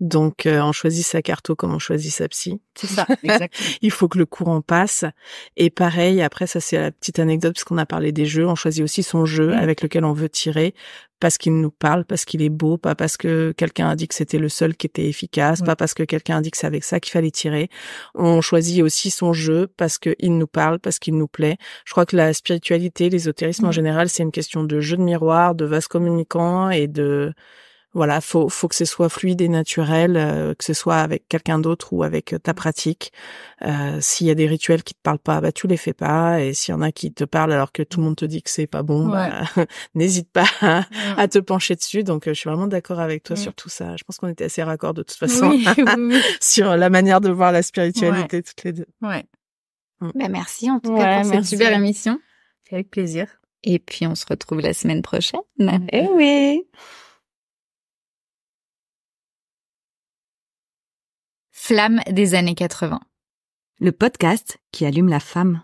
Donc euh, on choisit sa carto comme on choisit sa psy. C'est ça, exactement. Il faut que le courant passe. Et pareil, après ça c'est la petite anecdote parce qu'on a parlé des jeux, on choisit aussi son jeu hmm. avec lequel on veut tirer parce qu'il nous parle, parce qu'il est beau, pas parce que quelqu'un a dit que c'était le seul qui était efficace, pas parce que quelqu'un a dit que c'est avec ça qu'il fallait tirer. On choisit aussi son jeu parce qu'il nous parle, parce qu'il nous plaît. Je crois que la spiritualité, l'ésotérisme en général, c'est une question de jeu de miroir, de vase communicant et de voilà, faut faut que ce soit fluide et naturel, euh, que ce soit avec quelqu'un d'autre ou avec euh, ta pratique. Euh, s'il y a des rituels qui te parlent pas, bah tu les fais pas. Et s'il y en a qui te parlent alors que tout le monde te dit que c'est pas bon, bah, n'hésite pas à, te pencher dessus. Donc je suis vraiment d'accord avec toi mm. sur tout ça. Je pense qu'on était assez raccord de toute façon sur la manière de voir la spiritualité toutes les deux. Ouais. Mm. Bah, merci en tout cas pour cette super émission. Avec plaisir. Et puis on se retrouve la semaine prochaine. Eh oui. flamme des années 80. Le podcast qui allume la femme.